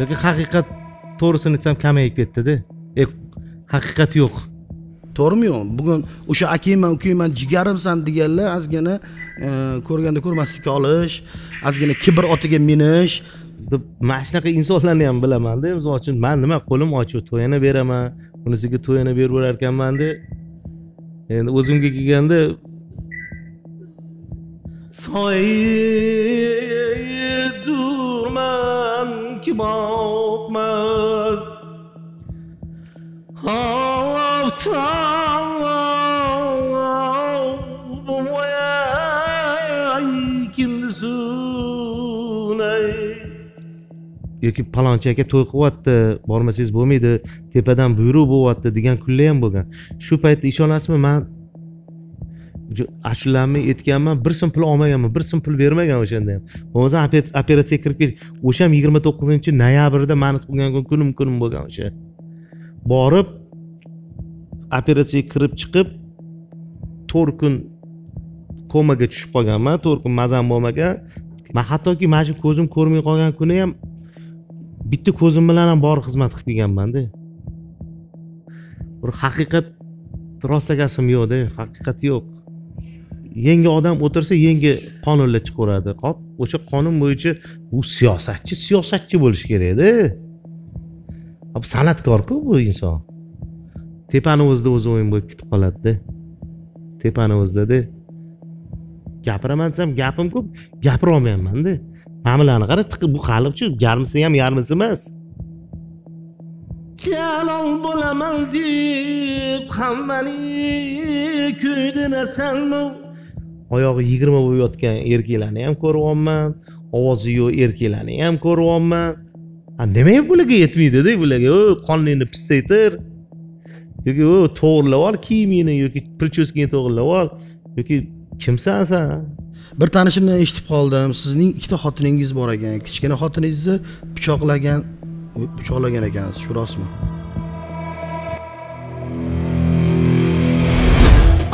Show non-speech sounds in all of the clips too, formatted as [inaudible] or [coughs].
lekin haqiqat to'g'risini aytsam kamayib ketdida e, haqiqat yo'q to'g'rimi yo'qmi bugun o'sha akangman ukangman jigarimsan deganlar ozgina e, ko'rganda ko'rmaslikka olish ozgina kibr otiga minish deb mana shunaqa insonlarni ham bilamanda misol uchun man nima qo'lim ochiq to'yana beraman unisiga to'yana beraverar ekanmanda endi o'zimga kelganda soyi durman kim một mơ All of time Bu kimni sunay yoki palonchi aka to'y qilyapti bormasangiz bo'lmaydi tepadan buyruq bo'lyapti degan kunlar ham bo'lgan shu paytda ishonasizmi man ashulamni aytganman bir so'm pul olmaganman bir so'm pul bermagan o'shanda ham bo'lmasa operatsiyaga kirib ketish o'sha ham yigirma to'qqizinchi noyabrda mani tug'ilgan kun kunim kunim bo'lgan o'sha borib operatsiyaga kirib chiqib to'rt kun komaga tushib qolganman to'rt kun mazam bo'lmagan man hattoki mana shu ko'zim ko'rmay qolgan kuni ham bitta ko'zim bilan ham borib xizmat qilib kelganmanda bir haqiqat rostagasim yo'qda haqiqat yo'q yangi odam o'tirsa yangi qonunlar chiqaveradi hop qop o'sha qonun bo'yicha u siyosatchi siyosatchi bo'lishi kerakda san'atkorku bu inson tepani o'zida o'zi o'yin bo'lib ketib qoladida tepani o'zidada gapiraman desam gapim ko'p gapirolmayapmanda mana bularni qara tiqib bu qalbchi yarmisi ham yarmisi emas kalov bo'laman deb hammani kuydirasanmi oyog'i yigirma bo'lib yotgan erkaklarni ham ko'ryapman ovozi yo'q erkaklarni ham ko'ryapman nima bularga yetmaydida bularga o qoningni pissaytir yoki o to'g'irlab ol kiyimingni yoki prichoskangni to'g'irlab ol yoki kimsan san bir tanishimdan eshitib qoldim sizning ikkita xotiningiz bor ekan kichkina xotiningizni pichoqlagan pichoqlagan ekansiz shu rostmi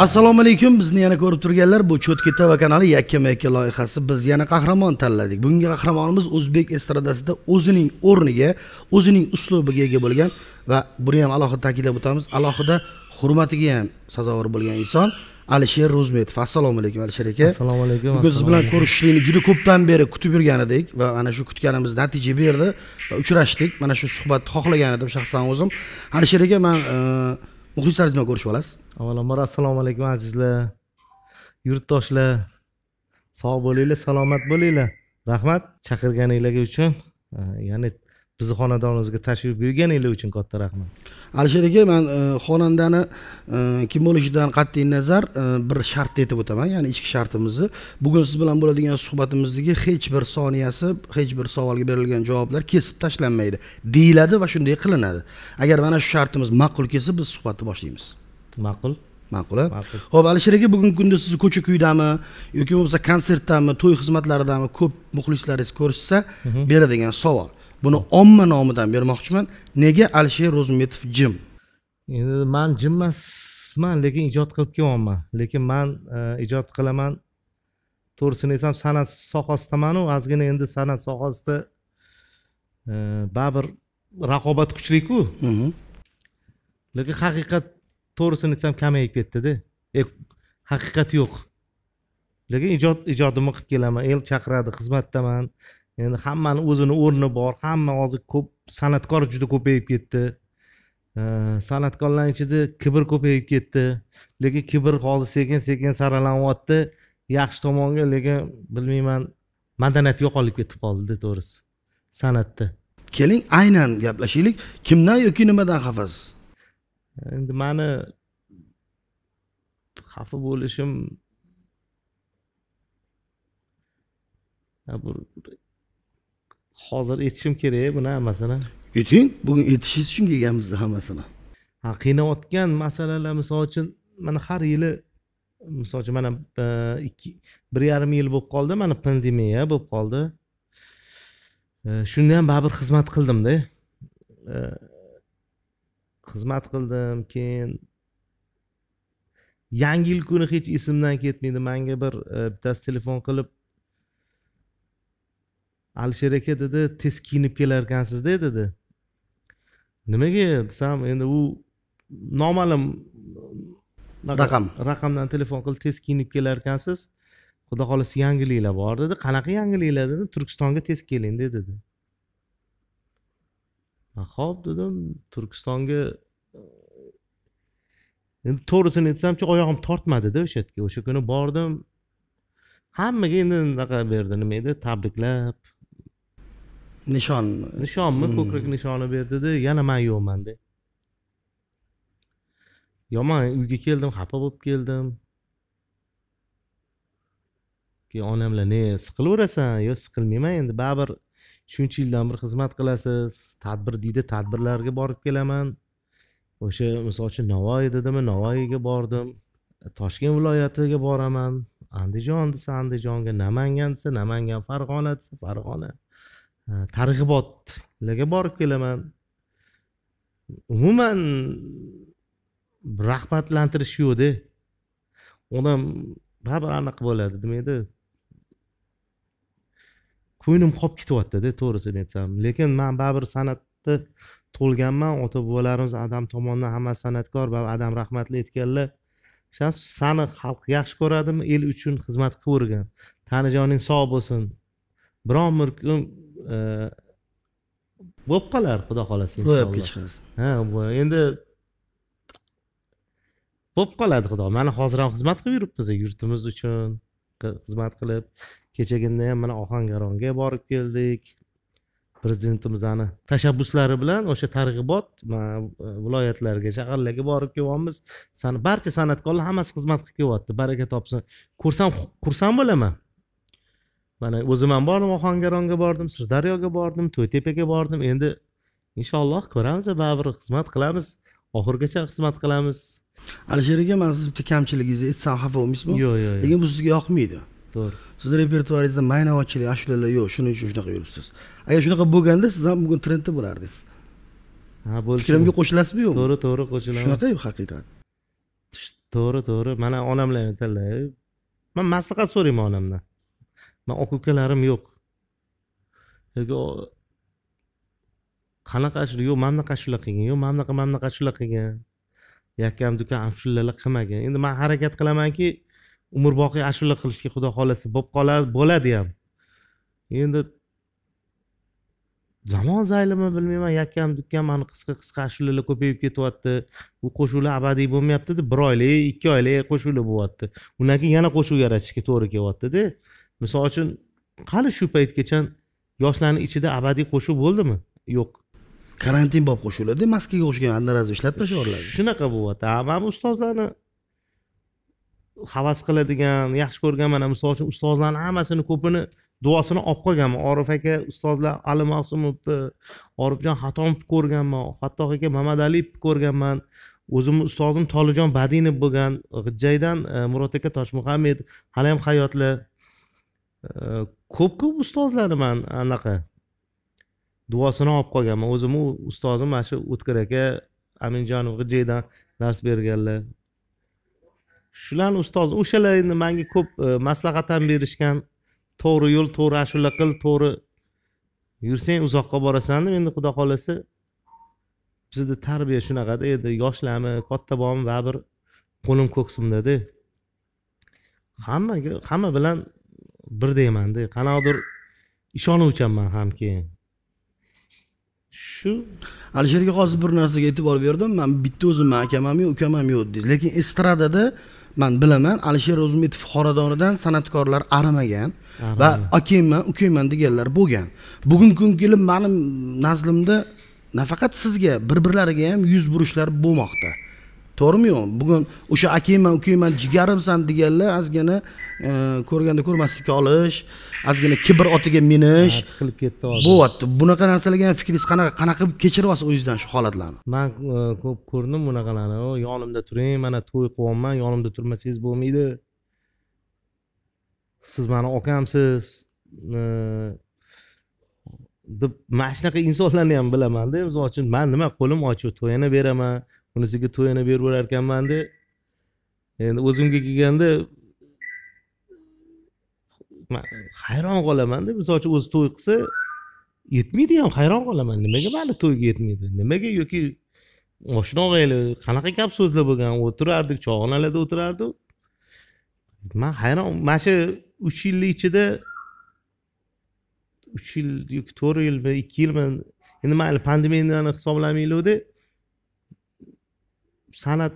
assalomu alaykum bizni yana ko'rib turganlar bu cho'tki tv kanali yakkama yakka loyihasi biz yana qahramon tanladik bugungi qahramonimiz o'zbek estradasida o'zining o'rniga o'zining uslubiga ega bo'lgan va buni ham alohida ta'kidlab o'tamiz alohida hurmatiga ham sazovor bo'lgan inson alisher ro'zmetov assalomu alaykum alisher aka assalomu alaykum bugun siz bilan ko'rishishlikni juda ko'pdan beri kutib yurgan edik va ana shu kutganimiz natija berdi va uchrashdik mana shu suhbatni xohlagan edim shaxsan o'zim alisher aka man e, muxlislaringiz bilan ko'rishib olasiz avvalambor assalomu alaykum azizlar yurtdoshlar sog' bo'linglar salomat bo'linglar rahmat chaqirganinglarga uchun ya'ni bizni xonadonimizga tashrif buyurganinglar uchun katta rahmat alisher aka man e, xonandani e, kim bo'lishidan qat'iy nazar e, bir shart aytib o'taman ya'ni ichki shartimizni bugun siz bilan bo'ladigan suhbatimizdagi hech bir soniyasi hech bir savolga berilgan javoblar kesib tashlanmaydi deyiladi va shunday qilinadi agar mana shu shartimiz ma'qul kelsa biz suhbatni boshlaymiz ma'qul ma'qul ho'p alisher aka bugungi kunda sizni ko'cha kuydami yoki bo'lmasa konsertdami to'y xizmatlaridami ko'p muxlislaringiz ko'rishsa mhm. beradigan savol buni omma nomidan bermoqchiman nega alisher ro'zmetov jim endi man jim emasman lekin ijod qilib kelyapman lekin man e, ijod qilaman to'g'risini aytsam san'at sohasidamanu ozgina endi san'at sohasida e, baribir raqobat kuchliku mhm. lekin haqiqat to'g'risini aytsam kamayib ketdida e, haqiqat yo'q lekin ijod ijodimni qilib kelaman el chaqiradi xizmatdaman endi hammani o'zini o'rni bor hamma hozir ko'p san'atkor juda ko'payib ketdi e, san'atkorlar ichida kibr ko'payib ketdi lekin kibr hozir sekin sekin saralanyapti yaxshi tomonga lekin bilmayman madaniyat yo'qolib ketib qoldida to'g'risi san'atda keling aynan gaplashaylik kimdan yoki nimadan xafasiz endi mani xafa bo'lishim hozir aytishim kerak buni hammasini ayting bugun aytishingiz uchun kelganmiz hammasini ha qiynayotgan masalalar misol uchun mana har yili misol uchun mana e, ikki bir yarim yil bo'lib qoldi mana pandemiya bo'lib qoldi e, shunda ham baribir xizmat qildimda e, xizmat qildim keyin yangi yil kuni hech esimdan ketmaydi manga bir e, bittasi telefon qilib alisher aka dedi tez kiyinib ekansizda dedi nimaga desam endi u noma'lum raqam raqamdan telefon qilib tez kiyinib ekansiz xudo xohlasa yangiliklar bor dedi qanaqa yangiliklar dedim turkistonga tez keling dedi ho'p dedim turkistonga endi to'g'risini aytsamchi oyog'im tortmadida o'sha yerga o'sha kuni bordim hammaga endi anaqa berdi nima edi tabriklab nishon nishonmi hmm. ko'krak nishoni berdida yana man yo'qmanda yomon uyga keldim xafa bo'lib keldim keyin onam bilan ne siqilaverasan yo'q siqilmayman endi baribir shuncha yildan bir xizmat qilasiz tadbir deydi tadbirlarga borib kelaman o'sha misol uchun navoiy dedimi navoiyga bordim toshkent viloyatiga boraman andijon desa andijonga namangan desa namangan farg'ona desa farg'ona targ'ibotlarga borib kelaman umuman rag'batlantirish yo'qda odam baribir anaqa bo'ladi nima edi ko'nglim qolib ketyaptida to'g'risini aytsam lekin man baribir san'atni to'lganman ota bobolarimiz adam tomonidan hammasi san'atkor va adam rahmatli aytganlar sani xalq yaxshi ko'radimi el uchun xizmat qilavergan tanijoning sog' bo'lsin biron bir kun e, bo'lib qolar xudo xohlasa ro'yobga chiqasiz ha endi bo'lib qoladi xudo mana hozir ham xizmat qilib yuribmiz yurtimiz uchun xizmat qilib kechagina ham mana ohangaronga borib keldik prezidentimizni tashabbuslari bilan o'sha targ'ibot e, viloyatlarga shaharlarga borib kelyapmiz barcha san'atkorlar hammasi xizmat qilib kelyapti baraka topsin ko'rsam xursand bo'laman mana o'zim ham bordim ohangaronga bordim sirdaryoga bordim to'ytepaga bordim endi inshaalloh ko'ramiz baribir xizmat qilamiz oxirigacha xizmat qilamiz alisher aka man sizni bitta kamchiligingizni aytsam xafa bo'lmaysizmi yo'q yo'q lekin bu sizga yoqmaydi to'g'ri sizni repertuaringizda maynavochilik ashulalar yo'q shuning uchun shunaqa yuribsiz agar shunaqa bo'lganda siz ham bugun trendda bo'lardingiz ha bo'lishi fikrimga qo'shilasizmi yo'qmi to'g'ri to'g'ri qo'shilaman shunaqayu haqiqat to'g'ri to'g'ri mana onam bilan aytadilar man maslahat so'rayman onamdan man aka ukalarim yo'q yoki qanaqa ashula yo'q mana bunaqa ashula qilgin yo'q mana bunaqa mana bunaqa ashula qilgin yakkam dukam ashulalar qilmagin endi man harakat qilamanki umrboqiy ashula qilishga xudo xohlasa bo'lib qoladi bo'ladi ham endi zamon zaylimi bilmayman yakkam dukkam mana qisqa qisqa ashulalar ko'payib ketyapti bu qo'shuvlar abadiy bo'lmayapti bir oylik ikki oylik qo'shuvlar bo'lyapti undan keyin yana qo'shuv yaratishga to'g'ri kelyaptida misol uchun qani shu paytgacha yoshlarni ichida abadiy qo'shuv bo'ldimi yo'q karantin bo'lib qo'shuvlarda maskaga o'xshagan одноразовый ishlatma shunaqa bo'lyapti mana bu ustozlarni havas qiladigan yaxshi ko'rgan mana misol uchun ustozlarni hammasini ko'pini duosini olib qolganman orif aka ustozlar ali masumovni orifjon xatomovni ko'rganman hatto aka mamadaliyevni ko'rganman o'zimni ustozim tolijon badinov bo'lgan g'ijjaydan e, murod aka hali ham hayotlar e, ko'p ko'p ustozlariman anaqa duosini olib qolganman o'zimni ustozim mana shu o'tkir aka aminjonov g'ijjaydan dars berganlar shularni ustoz o'shalar endi manga ko'p e, maslahat ham berishgan to'g'ri yo'l to'g'ri ashula qil to'g'ri yursang uzoqqa borasan deb endi xudo xohlasa bizni tarbiya shunaqada endi yoshlarmi katta bormi baribir qo'lim ko'ksimdada hammaga hamma bilan birdaymanda qanaqadir ishonuvchanman ham keyin shu alisherga hozir bir narsaga e'tibor berdim man bitta o'zim akam ham yo'q ukam ham yo'q dedingiz lekin estradada man bilaman alisher ro'zimetov xonadonidan san'atkorlar arimagan va akangman ukayman deganlar bo'lgan bugungi kunga kelib mani nazlimda nafaqat sizga bir birlariga ham yuz burishlar bo'lmoqda to'g'rimi yo'q bugun o'sha akayman ukayman jigarimsan deganlar ozgina e, ko'rganda ko'rmaslikka olish ozgina kibr otiga minish qilib ketdi hozir bo'lyapti bunaqa narsalarga ham fikringiz qanaqa qanaqa qilib kechirib olasiz o'zingizdan shu holatlarni man e, ko'p ko'rdim bunaqalarni yonimda turing mana to'y qilyapman yonimda turmasangiz bo'lmaydi siz mani okamsiz e, deb mana shunaqa insonlarni ham bilamanda misol uchun man nima qo'lim ochiq to'yini beraman bunisiga to'yini berib yuborar endi o'zimga kelganda man hayron qolamanda misol uchun o'zi to'y qilsa yetmaydi ham hayron qolaman nimaga mani to'yga yetmaydi nimaga yoki oshna og'aylar qanaqa gap so'zlar bo'lgan o'tirardik choyxonalarda o'tirardi man hayron mana shu uch yilni ichida uch yil yoki to'rt yilmi ikki yilmi endi mayli pandemiyani hisoblamaylikda san'at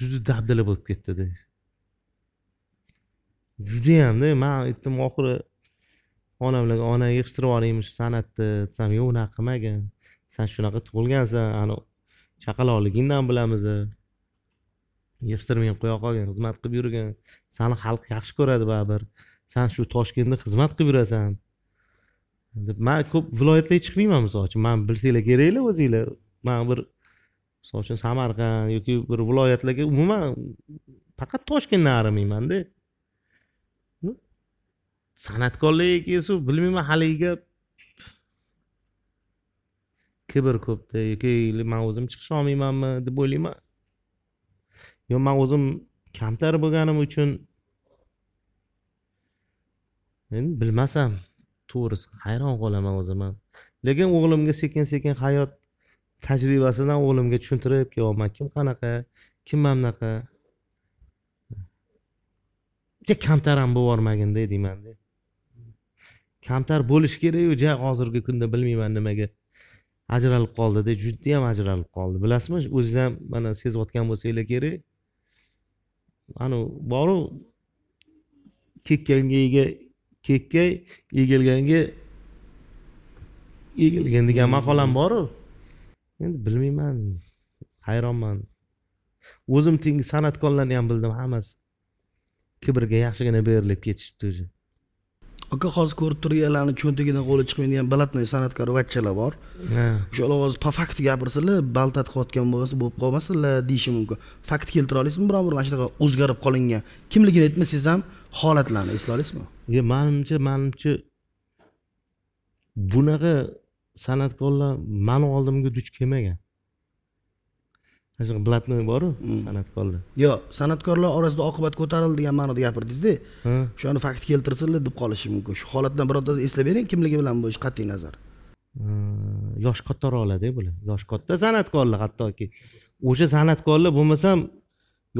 juda dabdala bo'lib ketdida judayamda man aytdim oxiri onam bilan ona yig'ishtirib yuboring shu san'atni desam yo'q unaqa qilmagin san shunaqa tug'ilgansan ani chaqaloqligingdan bilamiz yig'ishtirmay qo'ya qolgin xizmat qilib yurgin sani xalq yaxshi ko'radi baribir san shu toshkentda xizmat qilib yurasan deb man ko'p viloyatlarga chiqmayman misol uchun man bilsanglar keraklar o'zinglar man bir misol uchun samarqand yoki bir viloyatlarga umuman faqat toshkentdan arimaymanda san'atkorlik esu bilmayman haligiga kibr ko'pda yoki man o'zim chiqisha olmaymanmi deb o'ylayman yo man o'zim kamtar bo'lganim uchun endi bilmasam to'g'risi hayron qolaman o'zim ham lekin o'g'limga sekin sekin hayot tajribasidan o'g'limga tushuntirib kelyapman kim qanaqa kim mana bunaqa ja kamtaram bo'lib yubormaginda deymanda kamtar bo'lishi kerakyu ja hozirgi kunda bilmayman nimaga ajralib qoldida judayam ajralib qoldi bilasizmi o'zingiz ham mana sezayotgan bo'lsanglar kerak anavi boru kekkanga ega kekkay egilganga egilgan degan maqolam boru endi bilmayman hayronman o'zim tengi san'atkorlarni ham bildim hammasi kibrga yaxshigina berilib ketishibdi уже aka hozir ko'rib turganlarni cho'ntagidan qo'li chiqmaydigan balatnoy san'atkor vachchalar bor o'shalar hozir по fakt gapirsalar baltat qilayotgan bo'lsa bo'lib qolmasinlar deyishi mumkin fakt keltira olasizmi biron bir mana shunaqa o'zgarib qolingan kimligini aytmasangiz ham holatlarni eslay olasizmi yo'q manimcha manimcha bunaqa san'atkorlar mani oldimga duch kelmagan mana shunaqa блатной boru hmm. san'atkorlar yo'q san'atkorlar orasida oqibat ko'tarildi degan ma'noda gapirdingizda o'shani fakt keltirsinlar deb qolishi mumkin shu holatdan birontasi eslab bering kimligi bilan bo'lishi qat'iy nazar yosh kattaroqlarda bular yosh katta san'atkorlar hattoki o'sha san'atkorlar bo'lmasam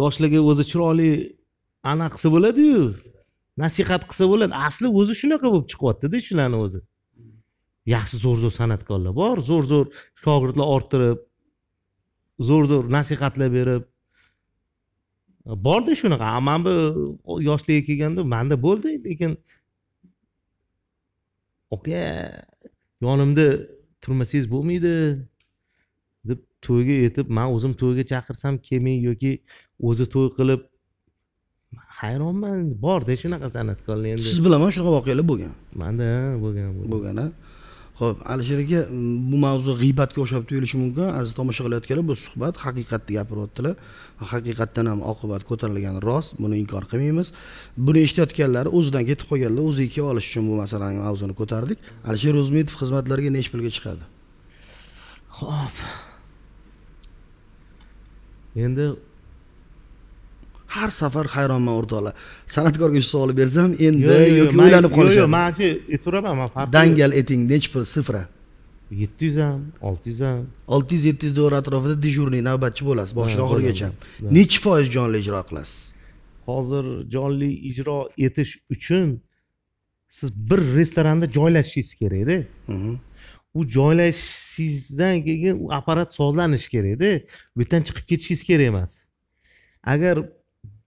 yoshligi o'zi chiroyli ana qilsa bo'ladiyu nasihat qilsa bo'ladi asli o'zi shunaqa bo'lib chiqyaptida shularni o'zi yaxshi zo'r zo'r san'atkorlar bor zo'r zo'r shogirdlar orttirib zo'r zo'r nasihatlar berib borda shunaqa man bu yoshlikka kelganda manda bo'ldi lekin oka yonimda turmasangiz bo'lmaydi deb to'yga yetib man o'zim to'yga chaqirsam kelmay yoki o'zi to'y qilib hayronman borda shunaqa san'atkorlar endi siz ham shunaqa voqealar bo'lgan manda bo'lgan bo'lgan ho'p alisher aka mm, bu mavzu g'iybatga o'xshab tuyulishi mumkin aziz tomosha qilayotganlar bu suhbat haqiqatni gapiryaptilar haqiqatdan ham oqibat ko'tarilgani rost buni inkor qilmaymiz buni eshitayotganlari o'zidan ketib qolganlar o'ziga kelib olish uchun bu masalani mavzuni ko'tardik alisher o'zmetov xizmatlarga nechi pulga chiqadi ho'p endi har safar hayronman o'rtoqlar san'atkorga shu savolni bersam endi yoki o'ylanib qolishadi yo'q manchi aytaveraman man farqi dangal ayting nechi pul sifra yetti yuz ham olti yuz ham olti yuz yetti yuz dollar atrofida dejurniy navbatchi bo'lasiz boshidan oxirigacha nechi foiz jonli ijro qilasiz hozir jonli ijro etish uchun siz bir restoranda joylashishingiz kerakda u joylashishingizdan keyin u apparat sozlanishi kerakda bu yerdan chiqib ketishingiz kerak emas agar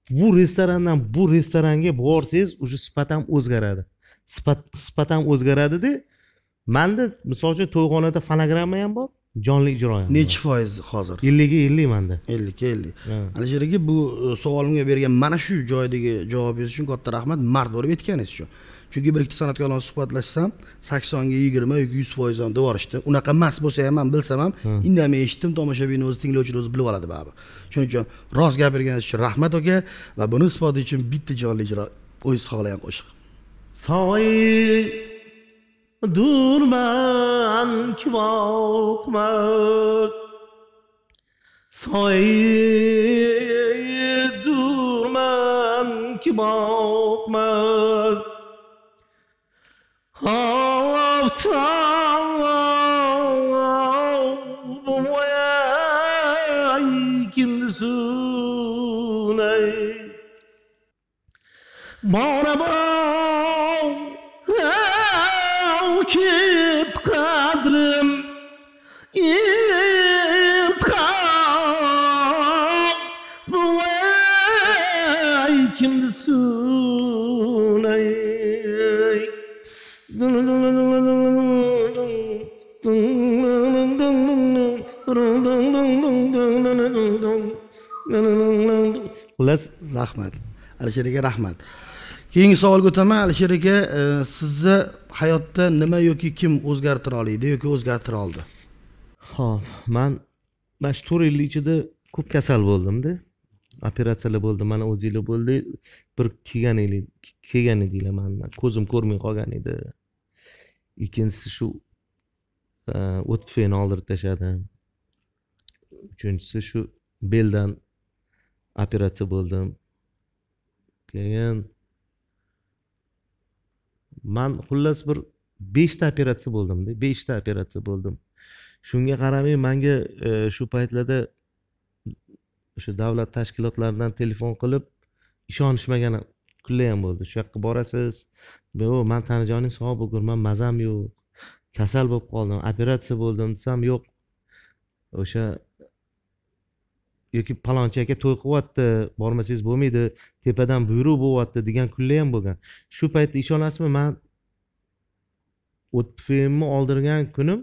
bu restorandan bu restoranga borsangiz уже sifat ham o'zgaradi sifat sifat ham o'zgaradida manda misol uchun to'yxonada fonogramma ham bor jonli ijro ham nechi foiz hozir ellikka ellik manda ellikka ellik alisher aka bu e, savolimga bergan mana shu joydagi javobingiz uchun katta rahmat mard bo'lib aytganingiz uchun chunki bir ikkita san'atkor bilan suhbatlashsam saksonga yigirma yoki yuz foiz ham deb yuborishdi unaqa emas bo'lsa ham man bilsam ham indamay eshitdim tomoshabinni o'zi tinglovchini o'zi bilib oladi baribir shuning uchun rost gapirganingiz uchun rahmat aka va buni isboti uchun bitta jonli ijro o'zingiz xohlagan qo'shiq soyi durman kimoqmas soy soyi durman kimoqmas নাই মরবা xullas rahmat alisher aka rahmat keyingi savolga o'taman alisher aka e, sizni hayotda nima yoki kim o'zgartira oldi yoki o'zgartira oldi ho'p man mana shu to'rt yil ichida ko'p kasal bo'ldimda operatsiyalar bo'ldi mana o'zinglar bo'ldi bir kelgan kelgan edinglar manni ko'zim ko'rmay qolgan edi ikkinchisi shu e, o't oldirib tashladim uchinchisi shu beldan operatsiya bo'ldim keyin man xullas bir beshta operatsiya bo'ldimda beshta operatsiya bo'ldim shunga qaramay manga e, shu paytlarda o'sha davlat tashkilotlaridan telefon qilib ishonishmagan kunlar ham bo'ldi shu yoqqa borasiz yo'q man tanajoning sog' bugun man mazam yo'q kasal bo'lib qoldim operatsiya bo'ldim desam yo'q o'sha yoki palonchi aka to'y qilyapti bormasangiz bo'lmaydi tepadan buyruq bo'lyapti degan kunlar ham bo'lgan shu paytda ishonasizmi man o'tfimni oldirgan kunim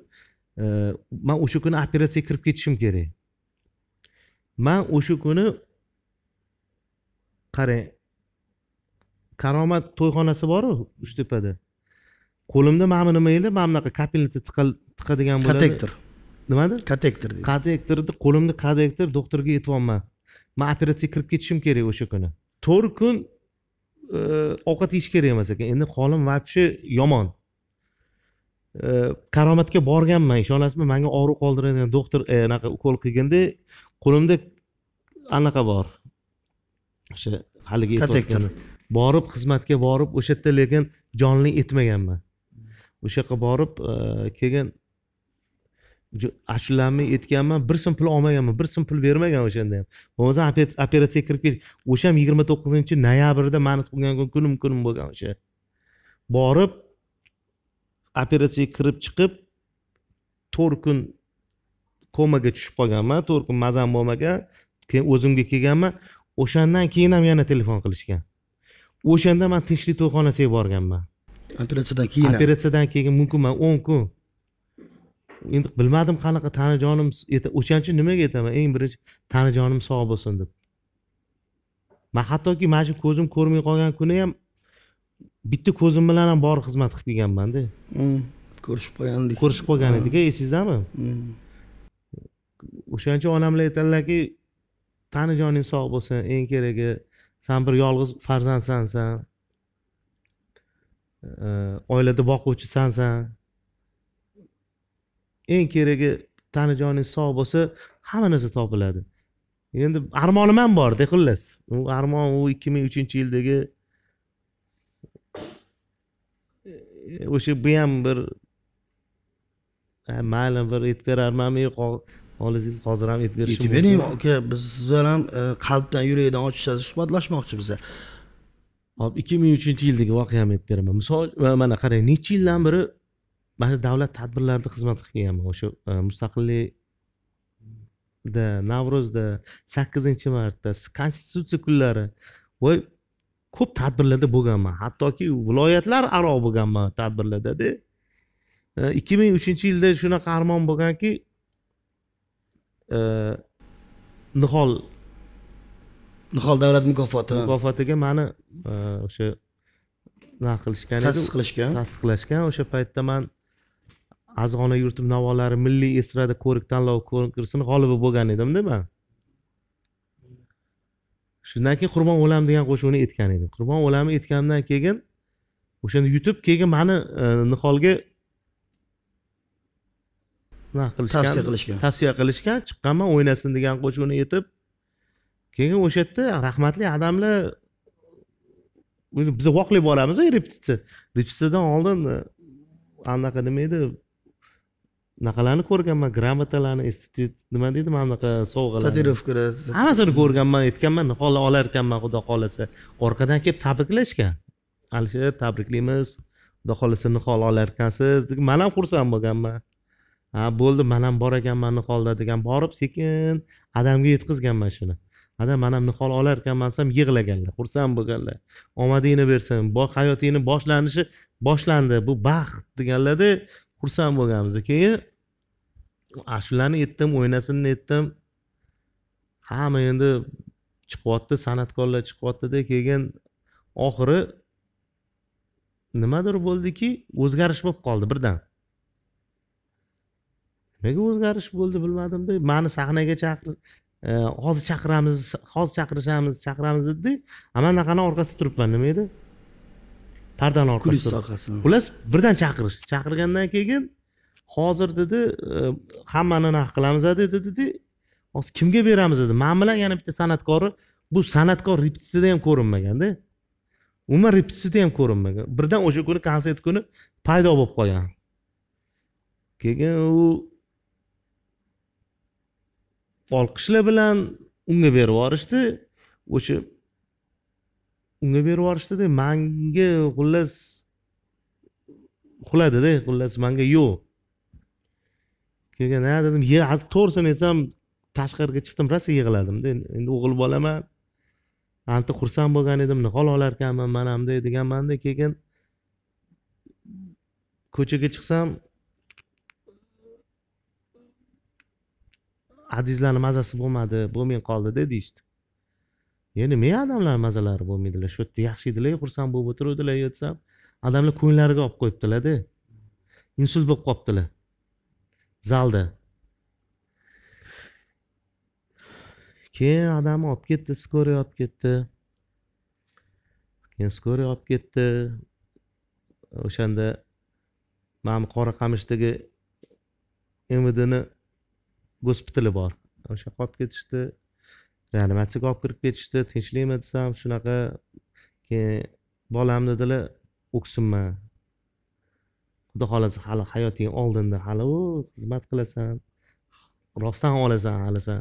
e, man o'sha kuni operatsiyaga kirib ketishim kerak man o'sha kuni qarang karomat to'yxonasi boru uchtepada qo'limda mana bu nima edi mana bunaqa kapelnitsa tiqadigan bo'ladi protektor nimada katektor deydi katektorni qo'limni katektor doktorga yetyapman man operatsiyaga kirib ketishim kerak o'sha kuni to'rt kun e, ovqat yeyish kerak emas ekan endi holim вообще yomon e, karomatga borganman ishonasizmi manga og'riq qoldiradigan doktor e, anaqa ukol qilganda qo'limda anaqa bor o'sha haligi katektor borib xizmatga borib o'sha yerda lekin jonli etmaganman o'sha yoqqa borib keyin ashulamni aytganman bir so'm pul olmaganman bir so'm pul bermagan o'shanda ham bo'lmasa operatsiyaga kirib ketish o'sha ham yigirma to'qqizinchi noyabrda mani tug'ilgan kunim kunim bo'lgan o'sha borib operatsiyaga kirib chiqib to'rt kun komaga tushib qolganman to'rt kun mazam bo'lmagan keyin o'zimga kelganman o'shandan keyin ham yana telefon qilishgan o'shanda man tinchlik to'yxonasiga borganman operatsiyadan keyin operatsiyadan keyin mumkin man o'n kun endi bilmadim qanaqa tanijonim o'shaning uchun nimaga aytaman eng birinchi tanijonim sog' bo'lsin deb man hattoki mana shu ko'zim ko'rmay qolgan kuni ham bitta ko'zim bilan ham borib xizmat qilib kelganmanda ko'rishib hmm, qolgandik ko'rishib qolgan edik hmm. esingizdami hmm. o'shaning uchun onamlar bilan aytadilarki tanajoning sog' bo'lsin eng keragi san bir yolg'iz farzandsansan e, oilada boquvchisansan eng keragi tani joningiz sog' bo'lsa hamma narsa topiladi endi armonim ham borda xullas u armon u ikki ming uchinchi yildagi o'sha bu ham bir mayli bir aytib berarmanmi yo'q xohlasangiz hozir ham aytib berishim aytib bering aka biz siz bilan ham e, qalbdan yurakdan ochiqcha suhbatlashmoqchimiz hop ikki ming uchinchi yildagi voqeamni aytib beraman misol mana qarang necha yildan beri mana davlat tadbirlarida xizmat qilganman o'sha e, mustaqillikda navro'zda sakkizinchi martda konstitutsiya kunlari voy ko'p tadbirlarda bo'lganman hattoki viloyatlar aro bo'lganman tadbirlardada e, ikki ming uchinchi yilda shunaqa armon bo'lganki e, nihol nihol davlat mukofoti mukofotiga mani o'sha nima qilishgan edi tasdiqlashgan tasdiqlashgan o'sha paytda man azg'ona yurtib navolari milliy estrada ko'rik tanlovi konkursini g'olibi bo'lgan edimda man shundan keyin qurbon o'lam degan qo'shiqni aytgan edim qurbon o'lamni aytganimdan keyin o'shani yutib keyin mani e, niholga nima qilishgan tavsiya qilishgan tavsiya qilishgan chiqqanman o'ynasin degan qo'shiqni aytib keyin o'sha yerda rahmatli adamlar biza voqlib boramiz repetitsiya repetitsiyadan oldin e, anaqa nima edi anaqalarni ko'rganman grammatalarni institut nima deydi mana bunaqa sovg'alar tatuirovkalar hammasini ko'rganman aytganman holi olar ekanman xudo xohlasa orqadan kelib tabriklashgan alisher tabriklaymiz xudo xohlasa nihol olar ekansiz deb man ham xursand bo'lganman ha bo'ldi man ham bor ekanman niholda degan borib sekin adamga yetkazganman shuni adam man ham nihol olar ekanman desam yig'laganlar xursand bo'lganlar omadingni bersin hayotingni boshlanishi boshlandi bu baxt deganlarda xursand bo'lganmiz keyin ashulani aytdim o'ynasin aytdim hamma endi chiqyapti san'atkorlar chiqyaptida keyin oxiri nimadir bo'ldiki o'zgarish bo'lib qoldi birdan nimaga o'zgarish bo'ldi bilmadimda mani sahnaga chaqir e, hozir chaqiramiz hozir chaqirishamiz chaqiramiz dedi a man anaqani orqasida turibman nima edi pardani orqasida orqasida xullas birdan chaqirish chaqirgandan keyin hozir dedi e, hammani anaqa qilamiz dedi dedi hozir kimga beramiz dedi man bilan yana bitta san'atkori bu san'atkor repetitsiyada ham ko'rinmaganda umuman repetitsiyada ham ko'rinmagan birdan o'sha kuni konsert kuni paydo bo'lib qolgan keyin u olqishlar bilan unga berib yuborishdi o'sha unga berib yuborishdida manga xullas uxladida xullas manga yo'q keyin ha dedim to'g'risini aytsam tashqariga chiqdim rosa yig'ladimda endi o'g'il bolaman anta xursand bo'lgan edim nihol olarkanman mana bunday deganmanda keyin ko'chaga chiqsam adizlarni mazasi bo'lmadi bo'lmay qoldida deyishdi endi men odamlar mazalari bo'lmaydilar shu yerda yaxshi edilar xursand bo'lib o'tiruvdilar yotsam odamlar ko'nglariga olib qo'yibdilarda insuz bo'lib qolibdilar zalda keyin odamni olib ketdi skoriy olib ketdi keyin skoriy olib ketdi o'shanda mana bu qoraqimishdagi mvdni gospitali bor o'sha olib ketishdi reanimatsiyaga olib kirib ketishdi tinchlikmi desam shunaqa keyin bolam dedilar o'ksinma xudo xohlasa hali hayoting oldinda hali u xizmat qilasan rostdan ham olasan hali san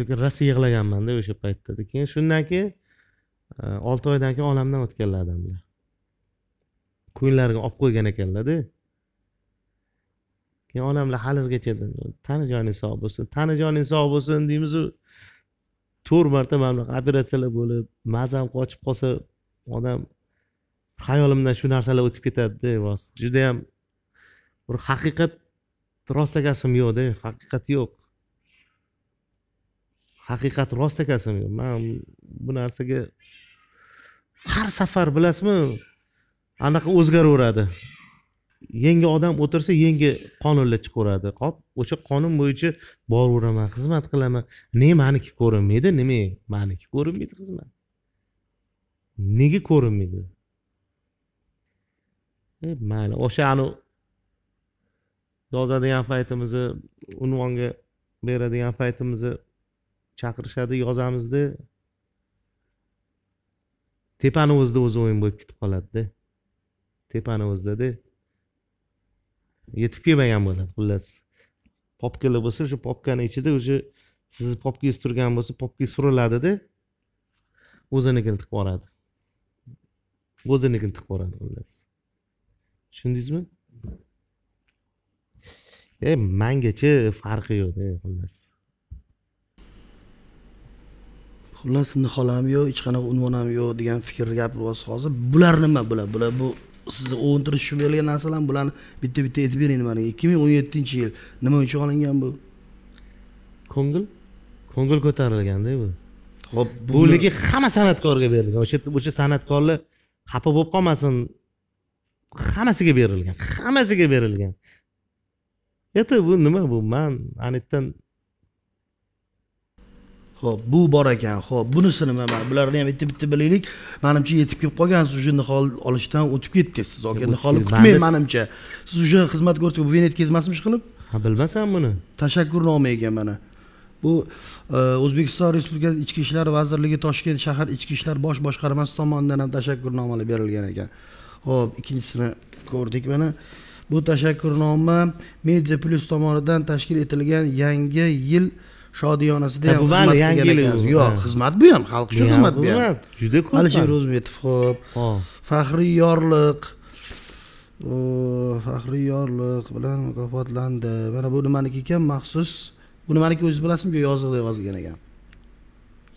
lekin rosa yig'laganmanda o'sha paytda keyin shundan keyin e, olti oydan keyin olamdan o'tganlar adamlar ko'nglariga olib qo'ygan ekanlarda keyin onamlar tani tanijon sog' bo'lsin tanijon sog' bo'lsin deymizu to'rt marta mana bunaqa operatsiyalar bo'lib mazam qochib qolsa odam hayolimdan shu narsalar o'tib ketadida rost judayam bir haqiqat rostakasim yo'qda haqiqat yo'q haqiqat rostakasim yo'q man bu narsaga har safar bilasizmi anaqa o'zgaraveradi yangi odam o'tirsa yangi qonunlar chiqaveradi hop o'sha qonun bo'yicha boraveraman xizmat qilaman ne maniki ko'rinmaydi nima maniki ko'rinmaydi xizmat nega ko'rinmaydi e, mayli o'sha anavi yozadigan paytimizni unvonga beradigan paytimizni chaqirishadi yozamizda tepani o'zida o'zi o'yin bo'lib ketib qoladida tepani o'zidada yetib kelmagan bo'ladi xullas popkalar bo'lsa o'sha popkani ichida уже sizni popkangiz turgan bo'lsa popka suriladida o'zinikini tiqib yuboradi o'zinikini tiqib yuboradi xullas tushundingizmi e mangachi farqi yo'q e, xullas xullas ham yo'q hech qanaqa unvon ham yo'q degan fikr gapiryapsiz hozir bular nima bular bular bu sizni o'ntirishib bergan narsalarni bularni bitta bitta aytib bering mana ikki ming o'n yettinchi yil nima uchun olingan bu ko'ngil ko'ngil ko'tarilganda bu hop buligi hamma san'atkorga berilgan o'sha o'sha san'atkorlar xafa bo'lib qolmasin hammasiga berilgan hammasiga berilgan это bu nima bu man anitdan ho'p bu bor ekan ho'p bunisini mana bularni ham bitta bitta bilaylik manimcha yetib kelib qolgansiz уже nihol olishdan o'tib ketdingiz siz aka niholni kutmang manimcha siz уже xizmat ko'rsatib venet kezmasmi ishqilib ha bilmasam buni tashakkurnoma ekan mana bu e, o'zbekiston respublikasi ichki ishlar vazirligi toshkent shahar ichki ishlar bosh boshqarmasi tomonidan ham tashakkurnoma berilgan ekan ho'p ikkinchisini ko'rdik mana bu tashakkurnoma media plyus tomonidan tashkil etilgan yangi yil shodiyonasida ham xizmat yangi yo'q xizmat bu ham xalq uchun xizmat bu ham juda ko'p alisher o'zbetov ho'p faxriy yorliq faxriy yorliq bilan mukofotlandi mana bu nimaniki ekan maxsus bu nimaniki o'zingiz bilasizmi bu yoziqda yozilgan ekan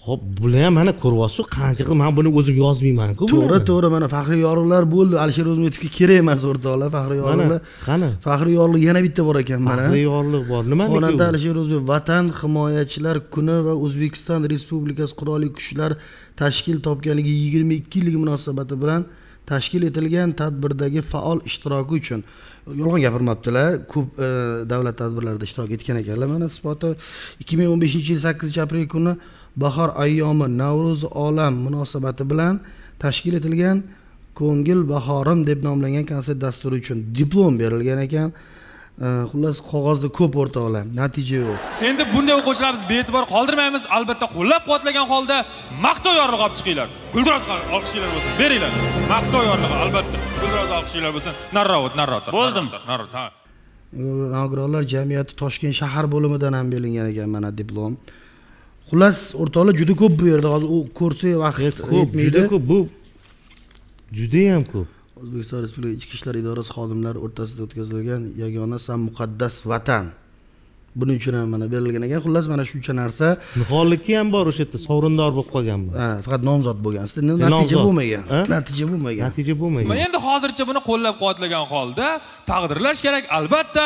ho'p bular ham mana ko'ryapsiz qanchaga man buni o'zim yozmaymanku to'g'ri to'g'ri mana faxriy yorug'lar bo'ldi alisher o'zmetovga kerak emas o'rtoqlar faxriy yorug'lar qani faxriy yorug' yana bitta bor ekan mana faxriy yorug' bor nima xonanda alisher o'zmetov vatan himoyachilar kuni va o'zbekiston respublikasi qurolli kuchlar tashkil topganligi yigirma ikki yillik munosabati bilan tashkil etilgan tadbirdagi faol ishtiroki uchun yolg'on gapirmabdilar ko'p e, davlat tadbirlarida ishtirok etgan ekanlar mana isboti ikki ming o'n beshinchi yil sakkizinchi aprel kuni bahor ayyomi navro'z olam munosabati bilan tashkil etilgan ko'ngil bahorim deb nomlangan konsert dasturi uchun diplom berilgan ekan xullas qog'ozda ko'p o'rtoqlar natija yo'q endi bunday o'quvchilarimiz bee'tibor qoldirmaymiz albatta qo'llab quvvatlagan holda maqtov yorlig'i olib chiqinglar guldiroz olqishinglar bo'lsin beringlar maqtov yorlig'i albatta guldiroz olqishinglar bo'lsin nariroq o't nariroq bo'ldim nogironlar jamiyati toshkent shahar bo'limidan ham berilgan ekan mana diplom xullas o'rtoqlar juda ko'p bu yerda hozir u ko'rsa vaqt ko'p juda ko'p bu judayam ko'p o'zbekiston respublikasi ichki ishlar idorasi xodimlari o'rtasida o'tkazilgan yagona san muqaddas vatan buning uchun ham mana berilgan ekan xullas mana shuncha narsa nihollikka ham bor o'sha yerda sovrindor bo'lib qolgan ha faqat nomzod bo'lgansiz e, natija bo'lmagan natija bo'lmagan natija bo'lmagan endi hozircha buni qo'llab quvvatlagan holda taqdirlash kerak albatta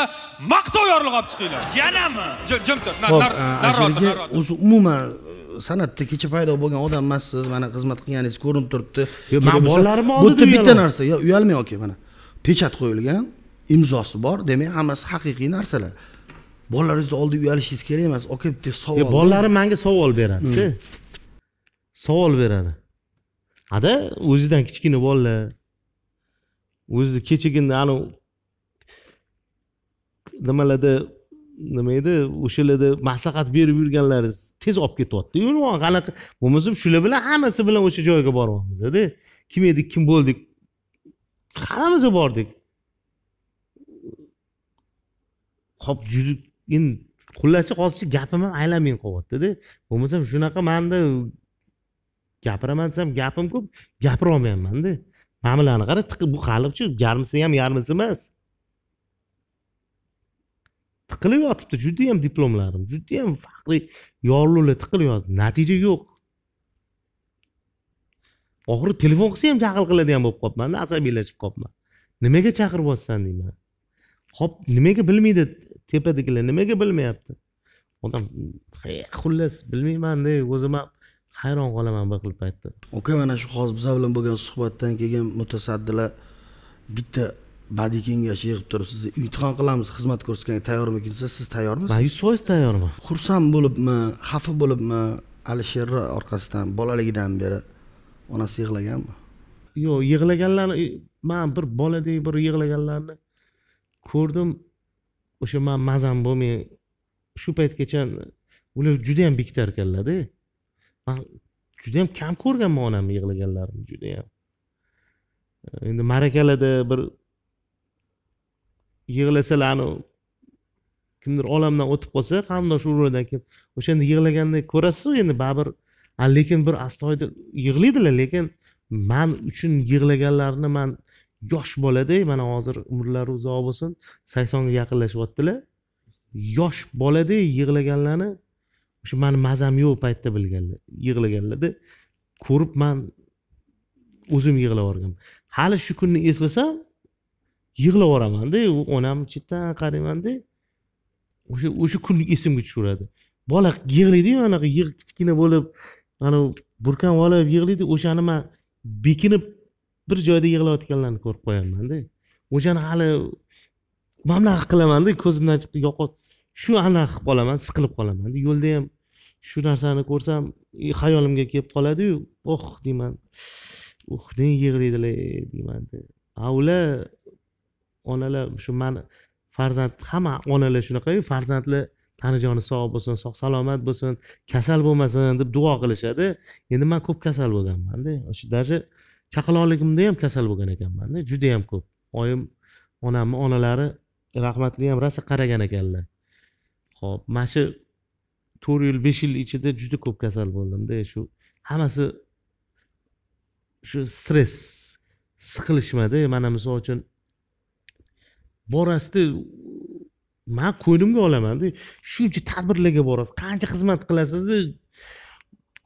maqtov yorlig'i olib chiqinglar yanami jim tur narrotda o'zi umuman san'atda kecha paydo bo'lgan odam emassiz mana xizmat qilganingiz ko'rinib turibdi man bolalarimni oldida bu yerda bitta narsa yo uyalmang aka mana pechat qo'yilgan imzosi bor demak hammasi haqiqiy narsalar bolalaringizni oldida uyalishingiz kerak emas aka bitta savol bolalarim manga savol beradi hmm. savol beradi ada o'zidan kichkina bolalar o'zi kechagina anavi nimalarda nima edi o'shalarda maslahat berib yurganlari tez olib ketyapti qanaqa bo'lmasam shular bilan hammasi bilan o'sha joyga boryapmizda kim edik kim bo'ldik hammamiz bordik hop juda endi qo'llachi hozircha gapim ham aylamay qolyaptida bo'lmasam shunaqa manda gapiraman desam gapim ko'p gapira olmayapmanda mamalani qara bu qalbchi yarmisi ham yarmisi emas tiqilib yotibdi judayam diplomlarim judayam faxriy yorliqlar tiqilib yotibdi natija yo'q oxiri telefon qilsa ham jahil qiladigan bo'lib qolibmanda asabiylashib qolibman nimaga chaqirib deyman hop nimaga bilmaydi tepadagilar nimaga bilmayapti odam xullas bilmayman de o'zim ham hayron qolaman bir xil paytda aka mana shu hozir bizlar bilan bo'lgan suhbatdan keyin mutasaddilar bitta badiiy kengash yig'ib turib sizni imtihon qilamiz xizmat ko'rsatganga tayyormikin desa siz tayyormisiz man yuz foiz tayyorman xursand bo'libmi xafa bo'libmi alisherni orqasidan bolaligidan beri onasi yig'laganmi yo'q yig'laganlarni man bir boladek bir yig'laganlarni ko'rdim o'sha man mazam bo'lmay shu paytgacha ular judayam bitar ekanlarda man yam kam ko'rganman onamni yig'laganlarini juda yam endi ma'rakalarda bir yig'lasalar kimdir olamdan o'tib qolsa qarindosh urug'idan keyin o'shanda yig'laganda ko'rasizu endi baribir lekin bir astoydil yig'laydilar lekin man uchun yig'laganlarini man yosh bolada mana hozir umrlari uzoq bo'lsin saksonga yaqinlashyaptilar yosh bolada yig'laganlarni o'sha mani mazam yo'q paytda bilganlar yig'laganlarda ko'rib man o'zim yig'lab yuborganman hali shu kunni eslasam yig'lab yuboramanda onam chetdan qaraymanda o'sha o'sha kun esimga tushaveradi bola yig'laydiyu anaqa yig' kichkina bo'lib anavi burkan olib yig'laydi o'shani man bekinib bir joyda yig'layotganlarni ko'rib qo'yamanda o'shani hali manaqa qilamanda ko'zimdan chiqib yo'qot shu anaqa qilib qolaman siqilib qolamanda yo'lda ham shu narsani ko'rsam e, xayolimga kelib qoladiyu oh deyman uh nega yig'laydilar e, deyman a ular onalar shu mani farzand hamma onalar shunaqayu farzandlar tani joni sog' bo'lsin sog' salomat bo'lsin kasal bo'lmasin deb duo qilishadi endi man ko'p kasal bo'lganmanda даже chaqaloqligimda ham kasal bo'lgan ekanmanda juda yam ko'p oyim onamni onalari rahmatli ham rosa qaragan ekanlar ho'p mana shu to'rt yil besh yil ichida juda ko'p kasal bo'ldimda shu hammasi shu stress siqilishmada mana misol uchun borasizda man ko'nglimga olamanda shuncha tadbirlarga borasiz qancha xizmat qilasizda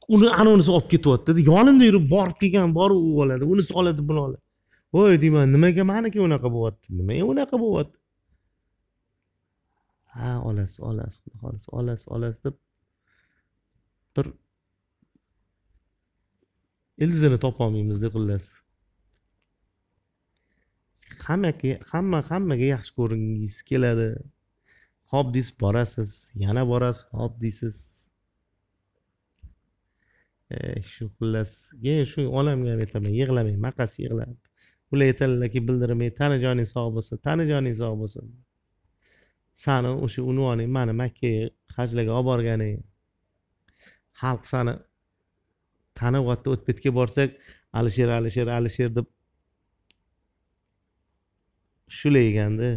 uni anavunisi olib dedi yonimda yurib borib kelgan bor u oladi unisi oladi buni oladi voy deyman nimaga maniki unaqa bo'lyapti nimaga unaqa bo'lyapti ha olasiz olasiz xudo xohlasa olasiz olasiz deb bir ildizini de xullas hammaga hamma hammaga yaxshi ko'ringingiz keladi hop deysiz borasiz yana borasiz hop deysiz shu keyin shu onamga ham aytaman yig'lamang maqas yig'la ular aytadilarki bildirmay joning sog' bo'lsin joning sog' bo'lsin sani o'sha unvoning mani makkaga hajlarga olib borganing xalq sani tanib hatto o'tbetga borsak alisher alisher alisher deb ekanda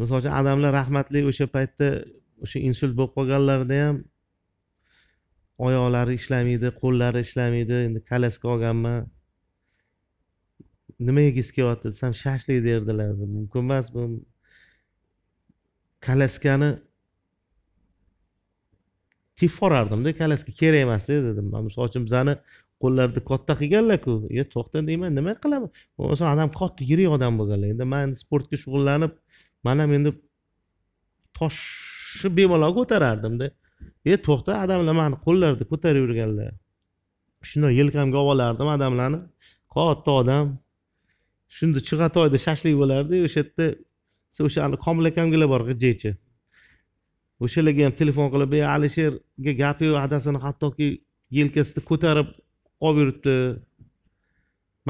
misol uchun odamlar rahmatli o'sha paytda o'sha insult bo'lib qolganlarida ham oyoqlari ishlamaydi qo'llari ishlamaydi endi kolyaska olganman nima yegisi kelyapti desam shashlik derdilar mumkin emas bu kolyaskani tiyib yuborardimda kolesga kerak emasda dedim mana bizani qo'llarni katta qilganlarku e to'xta deyman nima qilaman bo'lmasa odam katta yirik odam bo'lganlar endi man sportga shug'ullanib man ham endi toshni bemalol ko'tarardimda e to'xta adamlar mani qo'llarida ko'tarib yurganlar shundoq yelkamga olib olardim odamlarni katta odam shunda chig'atoyda shashlik bo'lardi o'sha yerda o'sha komil akamgilar bor g'ijjaychi o'shalarga ham telefon qilib e alisherga gapi yo'q adasini hattoki yelkasida ko'tarib olib yuribdi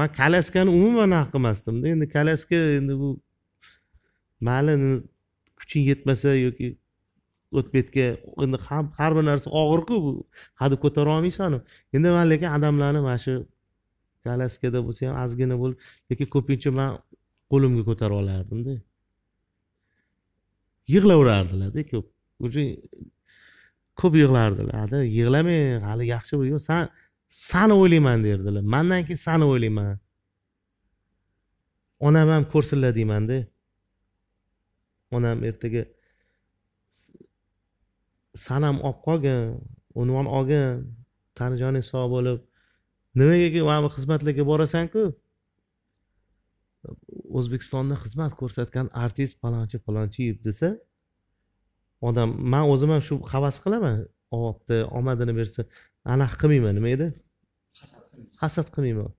man kalaskani umuman haq qilmasdimda endi kalaska endi bu mayli kuching yetmasa yoki o'tbetga endi har bir narsa og'irku hadeb ko'tara olmaysanu endi man lekin odamlarni mana shu kolyaskada bo'lsa ham ozgina bo'lib lekin ko'pincha man qo'limga ko'tarib olardimda yig'laverardilarda ko'p уже ko'p yig'lardilarda yig'lamang hali yaxshi yo'q san sani o'ylayman derdilar mandan keyin sani o'ylayman onam ham ko'rsinlar deymanda onam ertaga sanam olib qolgin unvon olgin tani joning sog' bo'lib nimagaki mana bu xizmatlarga borasanku o'zbekistonda xizmat ko'rsatgan artist palonchi palonchiyev desa odam man o'zim ham shu havas qilaman olyapti omadini bersa anaqa qilmayman nima edi hasad qilmayman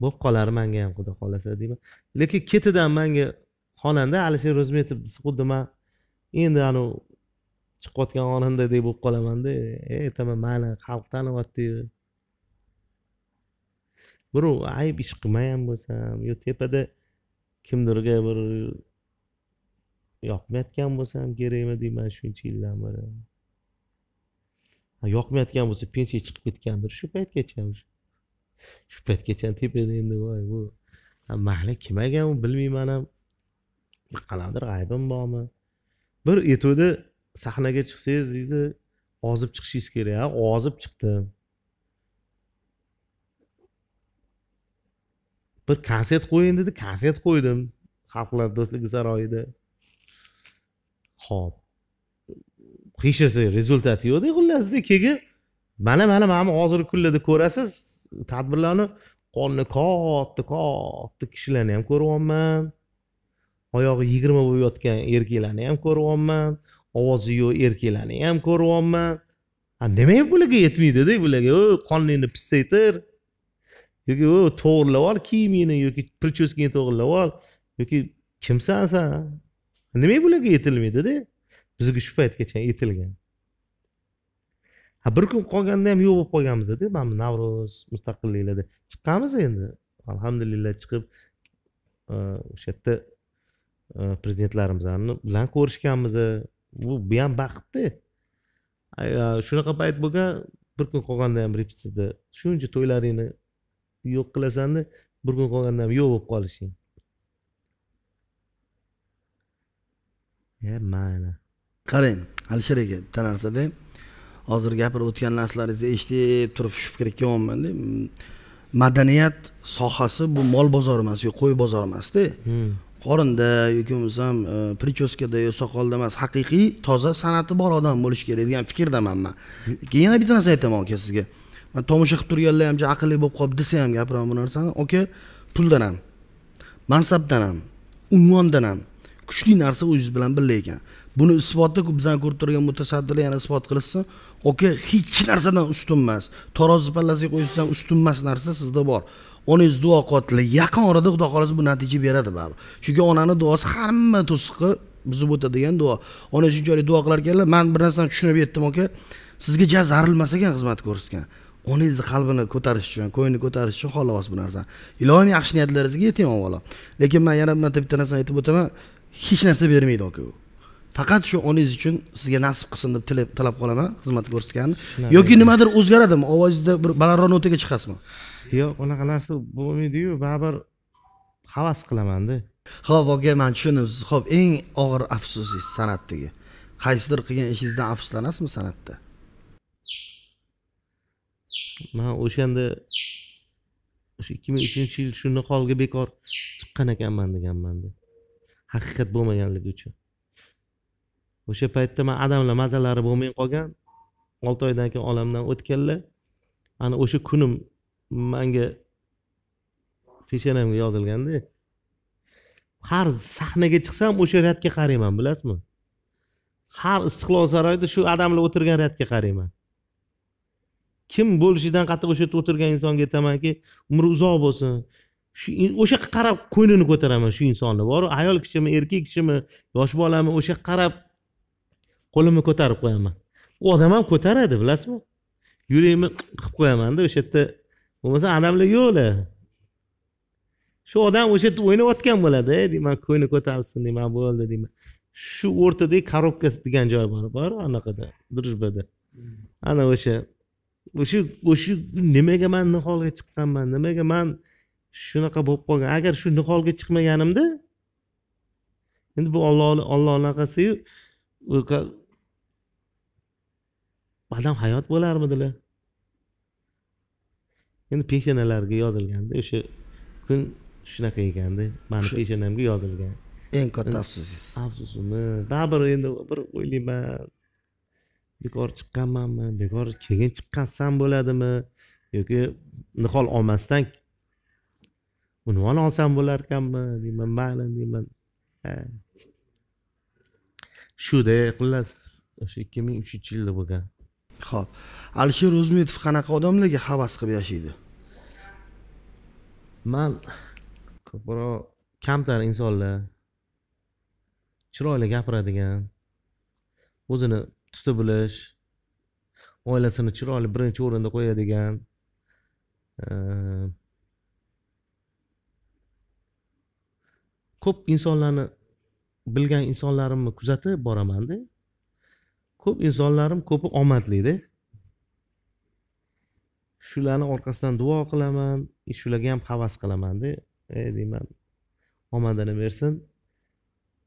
bo'lib qolar manga ham xudo xohlasa deyman lekin ketidan manga xonanda alisher ro'zmetov desa xuddi man endi anavi chiqayotgan xonandadek bo'lib qolamanda e aytaman mani xalq taniyapti birov ayb ish qilmagan bo'lsam yo tepada kimdirga bir yoqmayotgan bo'lsam kerakmi deyman shuncha yildan beri yoqmayotgan bo'lsa pensiya chiqib ketgandir shu paytgacha shu paytgacha tepada endi voy bu mayli kim ekan u bilmayman ham qanaqadir aybim bormi bir etuvdi sahnaga chiqsangiz deydi ozib chiqishingiz kerak ha ozib chiqdim bir konsert qo'ying dedi konsert qo'ydim xalqlar do'stligi saroyida ho'p hech narsa rezultati yo'qda xullasda keyin mana mana mana hozirgi kunlarda ko'rasiz tadbirlarni qo'lni katta katta kishilarni ham ko'ryapman oyog'i yigirma bo'lib yotgan erkaklarni ham ko'ryapman ovozi yo'q erkaklarni ham ko'ryapman nimaga bularga yetmaydida bularga o qoningni pissaytir yoki o to'g'irlab ol kiyimingni yoki prichoskangni to'g'irlab ol yoki kimsan san nimaga bularga yetilmaydida bizga shu paytgacha yetilgan bir kun qolganda ham yo'q bo'lib qolganmizda mana navro'z mustaqilliklarda chiqqanmiz endi alhamdulillah chiqib o'sha yerda eh, prezidentlarimizni bilan ko'rishganmiz u bu ham baxtda shunaqa payt bo'lgan bir kun qolganda ham repetitsiyada shuncha to'ylaringni yo'q qilasanda bir kun qolganda ham yo'q bo'lib qolishing mayli qarang alisher aka bitta narsada hozir gapirib o'tgan narsalaringizni eshitib turib shu fikrga kelyapmanda madaniyat sohasi bu mol bozori emas yo qo'y bozori emasda hmm. qorinda yoki bo'lmasam e, prichoskada yo soqolda emas haqiqiy toza san'ati bor odam bo'lishi kerak degan fikrdaman man keyin yana bitta narsa aytaman aka sizga man tomosha qilib turganlar ham aqlli bo'lib qolib desa ham gapiraman bu narsani aka puldan ham mansabdan ham unvondan ham kuchli narsa o'zingiz bilan birga ekan buni isbotda bizani ko'rib turgan mutasaddilar yana isbot qilishsin oka hech narsadan ustun emas tarozi pallasiga qo'ysangiz ham ustun emas narsa sizda bor onangiz duo qotli yaqin orada xudo xohlasa bu natija beradi baribir chunki onani duosi hamma to'siqqa buzib o'tadigan duo ona shunchalik duo qilar ekanlar man bir narsani tushunib yetdim aka sizga ja zarilmas ekan xizmat ko'rsatgan onangizni qalbini ko'tarish uchun ko'nglini ko'tarish uchun xolos bu narsani ilohim yaxshi niyatlaringizga yeting avvalo lekin man yana bu marta bitta narsani aytib o'taman hech narsa bermaydi aka u faqat shu onangiz uchun sizga nasib qilsin deb tilab talab qolaman xizmat ko'rsatganni yoki nimadir o'zgaradimi ovozingizda bir balandroq notaga chiqasizmi yo'q unaqa narsa bo'lmaydiyu baribir havas qilamanda ho'p aka man tushundim siz ho'p eng og'ir afsusingiz san'atdagi qaysidir qilgan ishingizdan afsuslanasizmi san'atda man o'shanda o'sha ikki ming uchinchi yil shu niholga bekor chiqqan ekanman deganmanda haqiqat bo'lmaganligi uchun o'sha paytda man adamlar mazalari bo'lmay qolgan olti oydan keyin olamdan o'tganlar ana o'sha kunim manga peshanamga yozilganda har sahnaga chiqsam o'sha rядga qarayman bilasizmi har istiqlol saroyida shu odamlar o'tirgan rядga qarayman kim bo'lishidan qattiq o'sha yerda o'tirgan insonga aytamanki umri uzoq bo'lsin shu o'sha yoqqa qarab ko'nglini ko'taraman shu insonni boru ayol kishimi erkak kishimi yosh bolami o'sha yoqqa qarab qo'limni ko'tarib qo'yaman u odam ham ko'taradi bilasizmi yuragimni qilib qo'yamanda o'sha yerda bo'lmasa adamlik yo'qlar shu odam o'sha yerda o'ynayotgan bo'ladi deyman ko'ngli ko'tarilsin deyman bo'ldi deyman shu o'rtadagi korobka degan joy bor bor anaqada дружбада ana o'sha o'sha o'sha nimaga man niholga chiqqanman nimaga man shunaqa bo'lib qolgan agar shu niholga chiqmaganimda endi bu olloh olloh anaqasiyu odam hayot bo'larmidilar endi peshonalarga yozilganda o'sha kun shunaqa ekanda mani peshanamga yozilgan eng katta afsusingiz afsusimi baribir endi bir o'ylayman bekor chiqqanmanmi bekor keyin chiqqansam bo'ladimi yoki nihol olmasdan unvon olsam bo'larkanmi deyman mayli deyman shuda xullas o'sha ikki ming uchinchi yilda bo'lgan ho'p alisher o'zmetov qanaqa odamlarga havas qilib yashaydi man ko'proq kamtar insonlar chiroyli gapiradigan o'zini tutib bilish oilasini chiroyli birinchi o'rinda qo'yadigan ko'p insonlarni bilgan insonlarimni kuzatib boramanda ko'p insonlarim ko'pi omadlida shularni orqasidan duo qilaman shularga ham havas qilamanda e deyman omadini bersin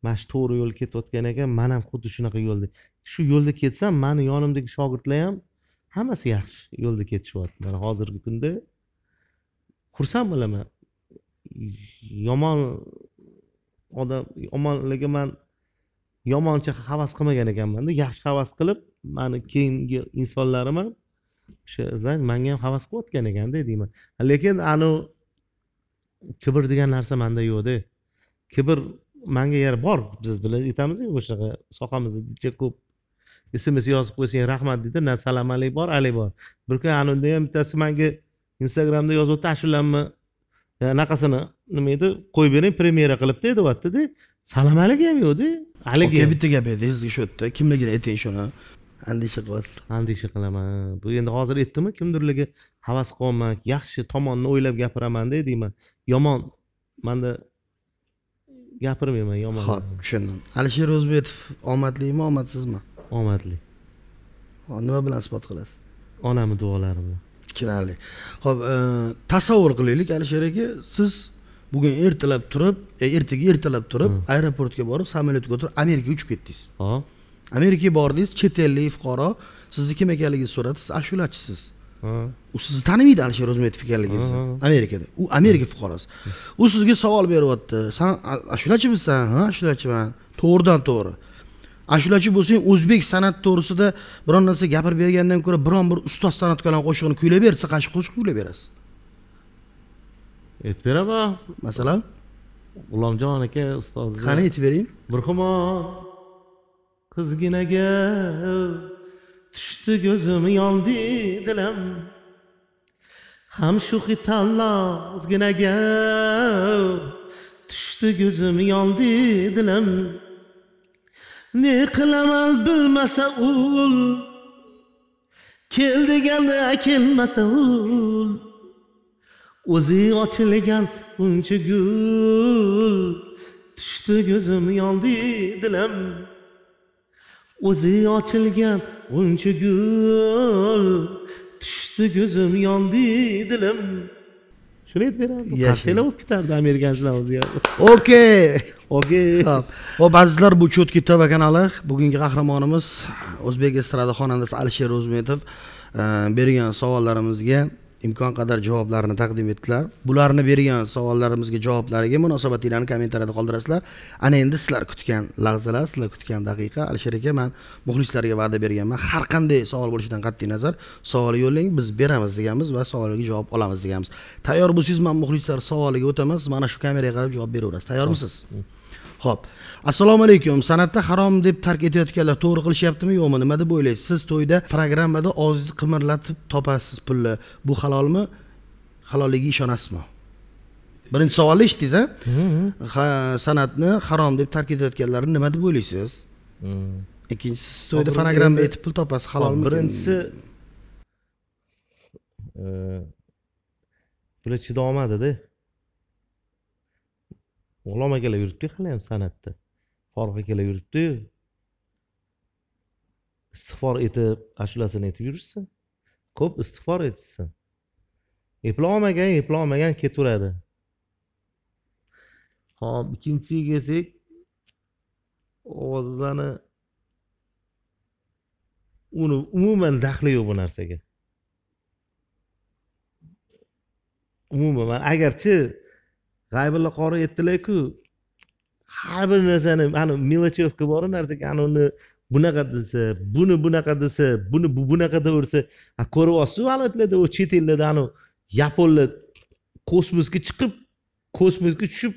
mana shu to'g'ri yo'l ketayotgan ekan man ham xuddi shunaqa yo'lda shu yo'lda ketsam mani yonimdagi shogirdlar ham hammasi yaxshi yo'lda ketishyapti mana hozirgi kunda xursand bo'laman yomon odam yomonlarga man yomoncha havas qilmagan ekanmanda yaxshi havas qilib mani keyingi insonlarim ham o'sha знаете manga ham havas qilayotgan ekanda deyman lekin anavi kibr degan narsa manda yo'qda kibr manga yar bor biz bilan aytamizku o'shanaqa soqamizni juda ko'p sms yozib qo'ysang rahmat deydi na salam alik bor alik bor bir kun anavida ham bittasi manga instagramda yozib o'tdi ashulamni anaqasini nima edi qo'yib bering premyera qilib deyaptida salom haligi ham yo'qda haligi bitta gap edi sizga shu yerda kimligini ayting shuni andisha qilyapsiz andisha qilaman bu endi hozir aytdimi kimdirlarga havas qilyapman yaxshi tomonni o'ylab gapiramanda deyman yomon manda gapirmayman yomon ho'p tushundim alisher o'zbekov omadlimi omadsizmi omadli nima bilan isbot qilasiz onamni duolari bilan tushunarli ho'p e, tasavvur qilaylik alisher aka siz bugun ertalab turib e, ertaga ertalab turib hmm. aeroportga borib samolyotga o'tirib amerikaga uchib ketdingiz amerikaga bordingiz chet ellik fuqaro sizni kim ekanligingizni so'radi siz ashulachisiz u sizni tanimaydi alisher o'zmetov ekanligingizni amerikada u amerika fuqarosi u sizga savol beryapti san ashulachimisan ha ashulachiman to'g'ridan to'g'ri ashulachi bo'lsang o'zbek san'at to'g'risida biron narsa gapirib bergandan ko'ra biron bir ustoz san'atkorlarni qo'shig'ini kuylab bersa qaysi qo'shiq kuylab berasiz aytib beraman masalan g'ulomjon aka ustozni qani aytib bering bir qizginaga tushdi ko'zim yondi dilim ham shu qitanlozginaga tushdi ko'zim yondi dilim ne qilaman bilmasa ul keldi keldi kelmasa ul o'zi ochilgan uncha gul tushdi ko'zim yondi dilim o'zi ochilgan uncha gul tushdi ko'zim yondi dilim shuni aytib berardim qarsanglar bo'lib ketardi amerikanchilar o'zi okey okey ho'p azizlar bu четкий tv kanali bugungi qahramonimiz o'zbek estrada xonandasi alisher o'zmetov eh, bergan savollarimizga imkon qadar javoblarni taqdim etdilar bularni bergan savollarimizga javoblariga munosabatinglarni kommentariyada qoldirasizlar ana endi sizlar kutgan lahzalar sizlar kutgan daqiqa alisher aka man muxlislarga va'da berganman har qanday savol bo'lishidan qat'iy nazar savol yo'llang biz beramiz deganmiz va savolga javob olamiz deganmiz tayyor bo'lsangiz man muxlislar savoliga o'tamiz mana shu kameraga qarab javob beraverasiz tayyormisiz ho'p assalomu alaykum san'atda harom deb tark etayotganlar to'g'ri qilishyaptimi yo'qmi nima deb o'ylaysiz siz to'yda programmada og'zingizni qimirlatib topasiz pulni bu halolmi halolligiga ishonasizmi birinchi savolni eshitdingiz a ha san'atni harom deb tark etayotganlarni nima deb o'ylaysiz ikkinchisi siz to'yda fonogramma aytib pul topasiz halolmi birinchisi bular e, chidolmadida g'ulom akalar yuribdiku ham san'atda foruh akalar yuribdiyu istig'for etib ashulasini aytib yurishsin ko'p istig'for etishsin eplolmagan eplolmagan ketaveradi ho'p ikkinchisiga kelsak ovozlarni uni umuman daxli yo'q bu narsaga umuman agarchi g'aybulla qori aytdilarku har bir narsani ani мелочевка bor narsaga ana uni bunaqa desa buni bunaqa desa buni bu bunaqa deversa ko'rib olibsizu albatta u chet ellarda anavi yaponlar kosmosga chiqib kosmosga tushib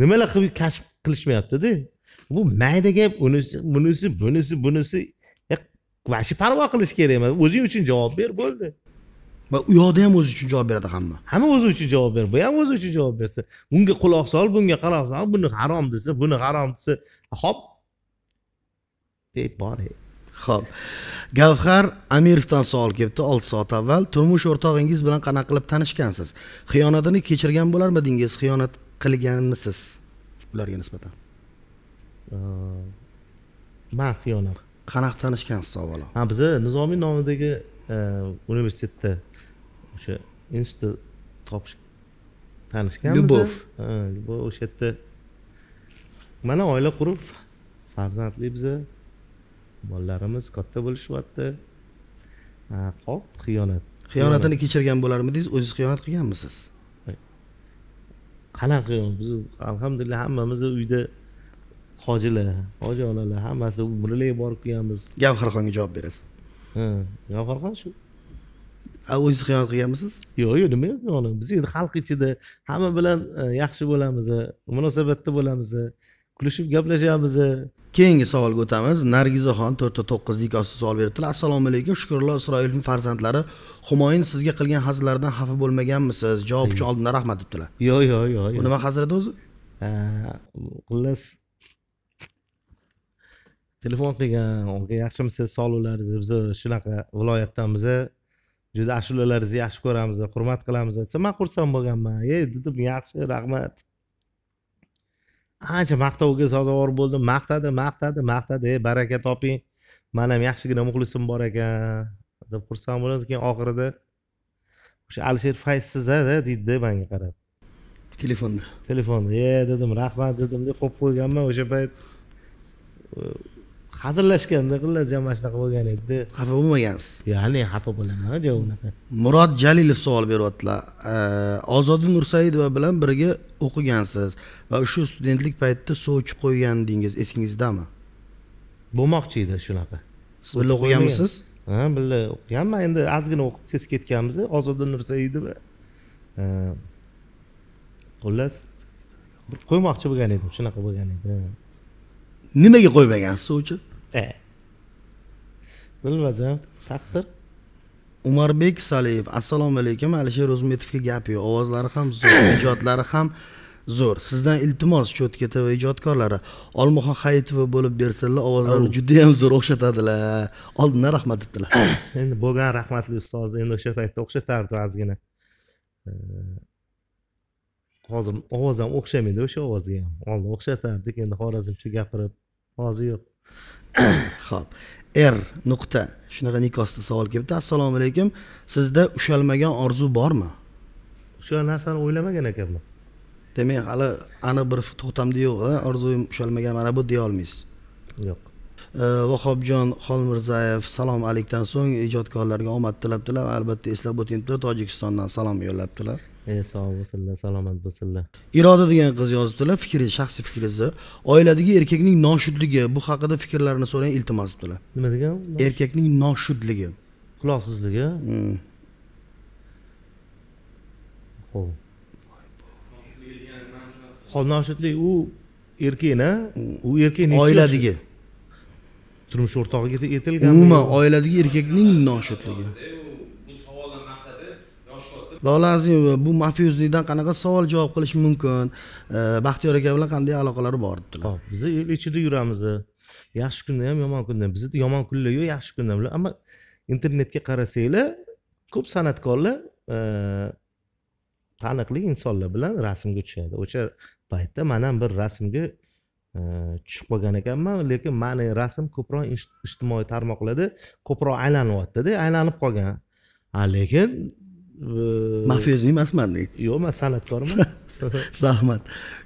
nimalar qilib kashf qilishmayaptida bu mayda gap unisi bunisi bunisi bunisi вообще parvo qilish kerak emas o'zing uchun javob ber bo'ldi va u yoqda ham o'zi uchun javob beradi hamma hamma o'zi uchun javob beradi bu ham o'zi uchun javob bersa bunga quloq sol bunga quloq sol buni harom desa buni harom desa hop deb bor ho'p gavhar amirovdan savol kelibdi olti soat avval turmush o'rtog'ingiz bilan qanaqa qilib tanishgansiz xiyonatini kechirgan bo'larmidingiz xiyonat qilganmisiz ularga nisbatan man xiyonat qanaqa tanishgansiz avvalo ha biza nizomiy nomidagi e, universitetda o'sha insta topish tanishganmiz любовь любовь o'sha yerda mana oila qurib farzandli biza bolalarimiz katta bo'lishyapti qop xiyonat xiyonatini kechirgan bo'larmidingiz o'zingiz xiyonat qilganmisiz qanaqa biz alhamdulillah hammamiz uyda hojilar hoji onalar hammasi umrlik borib kelganmiz gavharxonga javob berasiz ha gavharxon shu o'zingiz xiyonat qilganmisiz yo'q yo'q nima xiyonat biz endi xalq ichida hamma bilan e, yaxshi bo'lamiz e, munosabatda bo'lamiz e, kulishib gaplashamiz keyingi savolga o'tamiz nargizaxon to'rtta to'qqizlik osti savol beribdilar assalomu alaykum shukurlar isroilning farzandlari humoyin sizga qilgan hazillaridan xafa bo'lmaganmisiz javob uchun oldindan rahmat debdilar yo'q yo'q yo'q u nima hazil edi o'zi xullas telefon qilgan yaxshimisiz sog'liqlar biz shunaqa viloyatdanmiz juda ashulalaringizni yaxshi ko'ramiz hurmat qilamiz desa man xursand bo'lganman ey dedim yaxshi rahmat ancha maqtovga sazovor bo'ldim maqtadi maqtadi maqtadi ey baraka toping man ham yaxshigina muxlisim bor ekan deb xursand bo'ldim keyin oxirida o'sha alisher fayzsiz a deydida manga qarab telefonda telefonda ye dedim rahmat dedimda qo'yib qo'yganman o'sha payt hazillashganda xullas ham shunaqa bo'lgan edi xafa bo'lmagansiz ya'ni xafa bo'laman yo'q unaqa murod jalilov savol beryaptilar ozoda nursaidova bilan birga o'qigansiz va o'sha studentlik paytida sovchi qo'ygandingiz esingizdami bo'lmoqchi edi shunaqa siz birga o'qiganmisiz ha birga o'qiganman endi ozgina o'qib tez ketganmiz ozoda nursaidova xullas qo'ymoqchi bo'lgan edim shunaqa bo'lgan edi nimaga qo'ymagansiz sovchi E. bilmasam taqdir umarbek saliyev assalomu alaykum alisher o'zmetovga gap yo'q ovozlari ham zo'r [coughs] ijodlari ham zo'r sizdan iltimos cho'tka tv ijodkorlari olmaxon hayitova bo'lib bersinlar ovozlarini judayam zo'r o'xshatadilar oldindan rahmat debdilar [coughs] endi bo'lgan rahmatli ustoz endi o'sha paytda o'xshatardi ozgina hozir ovoz ham o'xshamaydi o'sha ovozga ham oldin o'xshatardik endi xorazmcha gapirib hozir yo'q ho'p [coughs] r nuqta shunaqa nikosda savol kelibdi assalomu alaykum sizda ushalmagan orzu bormi o'sha narsani o'ylamagan ekanman demak hali aniq bir to'xtamda yo'q orzuyim ushalmagan mana bu deya olmaysiz yo'q e, vahobjon xolmirzayev salom alikdan so'ng ijodkorlarga omad tilabdilar va albatta eslab o'tinglar tojikistondan salom yo'llabdilar e sog' bo'lsinlar salomat bo'lsinlar iroda degan qiz yozibdilar fikringiz shaxsiy fikringizni oiladagi erkakning noshudligi bu haqida fikrlarini so'rang iltimos debdilar nima degan erkakning noshudligi quloqsizligi ho'p hmm. noshudlik u erkakni hmm. u erkak oiladagi turmush o'rtog'iga aytilgan umuman oiladagi erkakning noshudligi lola azimova bu mafiyozlikdan qanaqa savol javob qilish mumkin e, baxtiyor aka bilan qanday aloqalari bor debdilar hop biz el ichida yuramiz yaxshi kunda ham yomon kunda ham bizda yomon kunlar yo'q yaxshi kunda ham ammo internetga qarasanglar ko'p san'atkorlar e, taniqli insonlar bilan rasmga tushadi o'sha paytda man ham bir rasmga e, tushib qolgan ekanman lekin mani rasm ko'proq ijtimoiy tarmoqlarda ko'proq aylanyaptida aylanib qolgan lekin emasman deydi yo'q man san'atkorman rahmat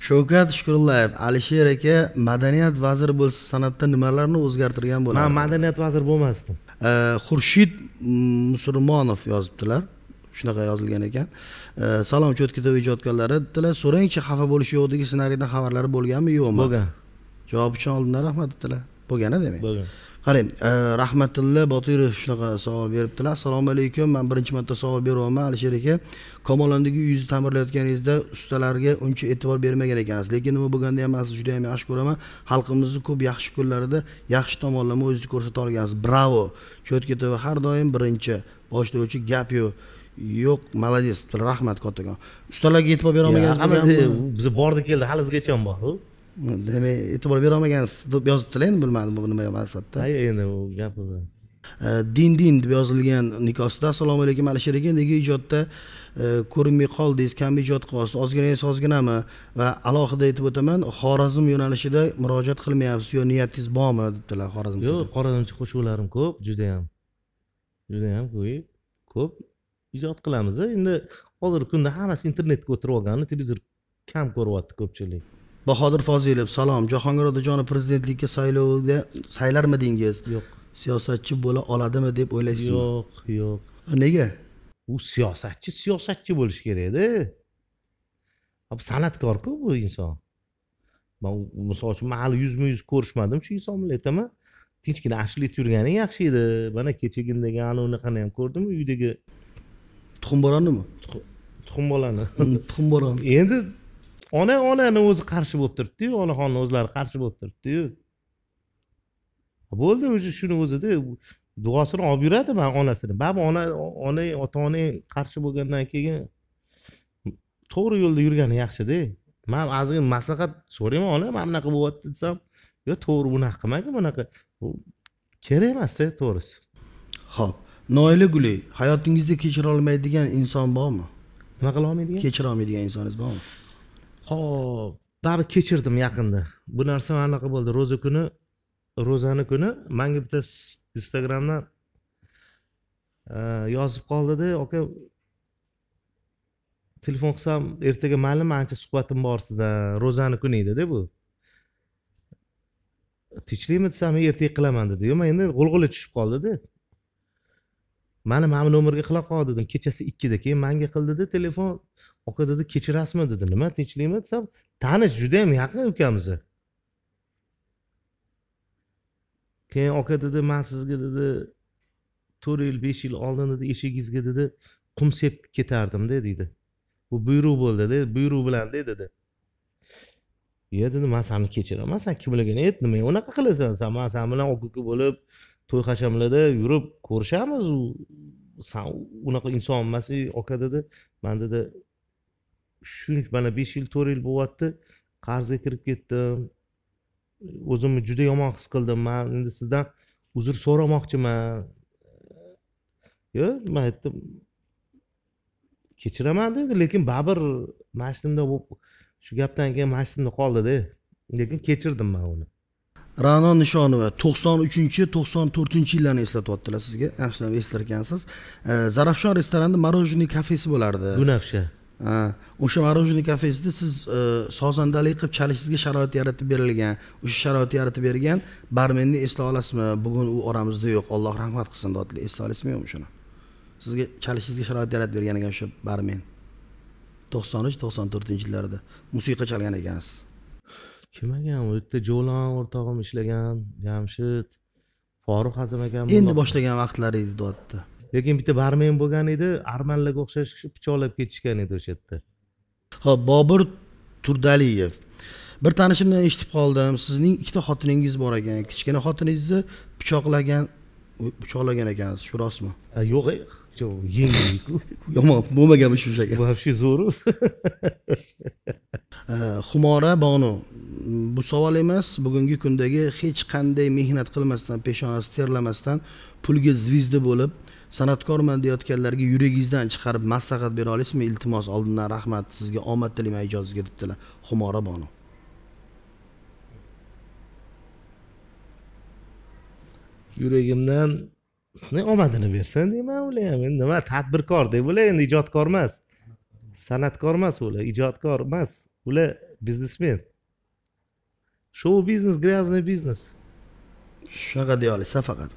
shavkat shukurullayev alisher aka madaniyat vaziri bo'lsa san'atda nimalarni o'zgartirgan bo'lardi man madaniyat vaziri bo'lmasdim xurshid musurmonov yozibdilar shunaqa yozilgan ekan salom э, tv ijodkorlari dedilar so'rangchi xafa bo'lish yo'qdagi ssenariydan xabarlari bo'lganmi yo'qmi bo'lgan javob uchun oldindan rahmat dedilar bo'lgani demak bo'lgan qarang e, rahmatilla botirov shunaqa savol beribdilar assalomu alaykum man birinchi marta savol beryapman alisher aka komolandagi uyingizni ta'mirlayotganingizda ustalarga uncha e'tibor bermagan ekansiz lekin nima bo'lganda ham man sizni juda ham yaxshi ko'raman xalqimizni ko'p yaxshi kunlarida yaxshi tomonlama o'zingizni ko'rsata olgansiz bravo четко tv har doim birinchi boshlovchi gap yo'q yo'q молодец rahmat kattakon ustalarga e'tibor berolmagansiz bizni bordi keldi haligacha ham bor demak e'tibor berolmagansiz deb yozibdilar endi bilmadim bu nima maqsadda ha endi u gapi din din deb yozilgan nikosida assalomu alaykum alisher aka nega ijodda e, ko'rinmay qoldingiz kam ijod qilyapsiz emas ozginami va alohida aytib o'taman xorazm yo'nalishida murojaat qilmayapsiz yo niyatingiz bormi debdilar xorazm yo'q xorazmcha qo'shiqlarim ko'p judayam judayam ko'p ko'p ijod qilamiz endi hozirgi kunda hammasi internetga o'tirib olgani televizor kam ko'ryapti ko'pchilik bahodir fozilov salom jahongir otajonov prezidentlikka saylovda saylarmidingiz yo'q siyosatchi bo'la oladimi deb o'ylaysizmi yo'q yo'q nega u siyosatchi siyosatchi bo'lishi kerakda san'atkorku bu inson man misol uchun man hali yuzma yuz ko'rishmadim shu inson bilan aytaman tinchgina ashula yurgani yaxshi edi mana kechagindagi ana unaqani ham ko'rdim uydagi tuxumboronimi tuxumbolani tuxumboron endi ona onani o'zi qarshi bo'lib turibdiyu onaxonni o'zlari qarshi bo'lib turibdiyu bo'ldi уже shuni o'zida duosini olib yuradi man onasini baribir ona ona ota onang qarshi bo'lgandan keyin to'g'ri yo'lda yurgani yaxshida man ozgina maslahat so'rayman ona mana bunaqa bo'lyapti desam yo to'g'ri bunaqa qilmagin bunaqa kerak emasda to'g'risi ho'p noila guli hayotingizda kechira olmaydigan inson bormi nima qila olmaydigan kechira olmaydigan insoningiz bormi ho'p baribir kechirdim yaqinda bu narsa anaqa bo'ldi ro'za kuni ro'zani kuni manga bitta instagramdan e, yozib qoldida aka telefon qilsam ertaga mayli ancha suhbatim bor sizdan ro'zani kuni edida bu tinchlikmi desam ertaga qilaman dedi yo'q endi g'ulg'ula tushib qoldida mani mana bu nomerga qila qol dedim kechasi ikkida keyin manga qildida telefon oka dedi kechirasizmi dedi nima tinchlikmi desam tanish judayam yaqin ukamiz keyin oka dedi man sizga dedi to'rt yil besh yil oldin dedi eshigingizga dedi qum sepib ketardimda deydi bu buyruq bo'ldi dedi buyruq bilan dedi ye dedi man sani kechiraman san kimligini ayt nimaga unaqa qilasan san man san bilan okuka bo'lib to'y hashamlarda yurib ko'rishamiz u san unaqa inson emas aka dedi man dedi shuncha mana besh yil to'rt yil bo'lyapti qarzga kirib ketdim o'zimni juda yomon his qildim man endi sizdan uzr so'ramoqchiman yo'q man aytdim kechiraman dedi lekin baribir bo'lib shu gapdan keyin mashinaimda qoldida lekin kechirdim man uni ra'no nishonova to'qson uchinchi to'qson to'rtinchi yillarni eslatyaptilar sizga yaxshilab ekansiz zarafshon restoranida мороженое kafesi bo'lardi dunafsha o'sha мороженый kafesida siz e, sozandalik qilib chalishingizga sharoit yaratib berilgan o'sha sharoitni yaratib bergan barmenni eslay olasizmi bugun u oramizda yo'q alloh rahmat qilsin dodli eslay olasizmi yo'qmi shuni sizga chalishingizga sharoit yaratib bergan ekan o'sha barmen to'qson uch to'qson to'rtinchi yillarda musiqa chalgan ekansiz kim ekan u yerda jo'lon o'rtog'im ishlagan jamshid foruq azim akam endi boshlagan vaqtlari edi dodni lekin bitta barmen bo'lgan edi armanlarga o'xshash pichoqlab ketishgan edi o'sha yerda ho'p bobur turdaliyev bir tanishimdan eshitib qoldim sizning ikkita xotiningiz bor ekan kichkina xotiningizni pichoqlagan pichoqlagan ekansiz e, [laughs] shu rostmi yo'q yengilku yomon bo'lmaganmi shu shaka вообще zo'ru [laughs] e, xumora bonu bu savol emas bugungi kundagi hech qanday mehnat qilmasdan peshonasi terlamasdan pulga звезда bo'lib san'atkorman deyotganlarga yuragingizdan chiqarib maslahat bera olasizmi iltimos oldindan rahmat sizga omad tilayman ijodingizga debdilar xumora bonu yuragimdan omadini bersin deyman ular ham endi nima tadbirkor deb ular endi ijodkor emas san'atkor emas ular ijodkor emas ular biznesmen shou biznes грязный biznes shunaqa deya olasizsa faqat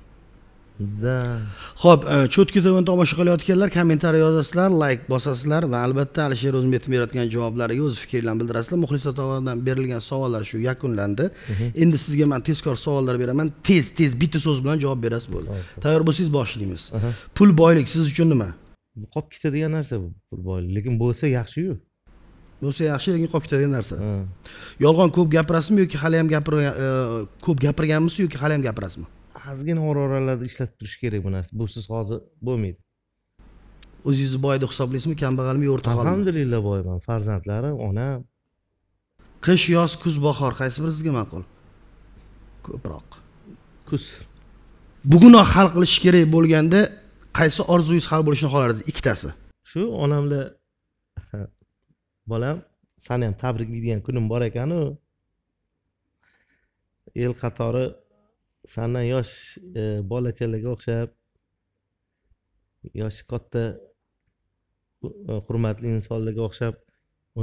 ho'p e, cho'tki tv tomosha qilayotganlar kommentariy yozasizlar layk bosasizlar va albatta alisher o'zmetov berayotgan javoblariga o'z fikringlarni bildirasizlar muxlislar tomonidan berilgan savollar shu yakunlandi mhm. endi sizga man tezkor savollar beraman tez tez bitta so'z bilan javob berasiz bo'ldi tayyor bo'lsangiz boshlaymiz pul boylik siz uchun nima qolib ketadigan narsa bu pul boylik lekin bo'lsa yaxshiyu bo'lsa yaxshi lekin qolib ketadigan narsa yolg'on ko'p gapirasizmi yoki haliyam gapir e, ko'p gapirganmisiz yoki haliyam gapirasizmi ozgina o'r oralarda ishlatib turish kerak bu narsa busiz hozir bo'lmaydi o'zingizni boy deb hisoblaysizmi kambag'almi yo alhamdulillah boyman farzandlarim onam qish yoz kuz bahor qaysi biri sizga ma'qul ko'proq kuz bugunoq hal qilish kerak bo'lganda qaysi orzuyingiz hal bo'lishini xohlardingiz ikkitasi shu onam bilan [laughs] bolam sani ham tabriklaydigan kunim bor ekanu el qatori sandan yosh e, bolachalarga o'xshab yoshi katta e, hurmatli insonlarga o'xshab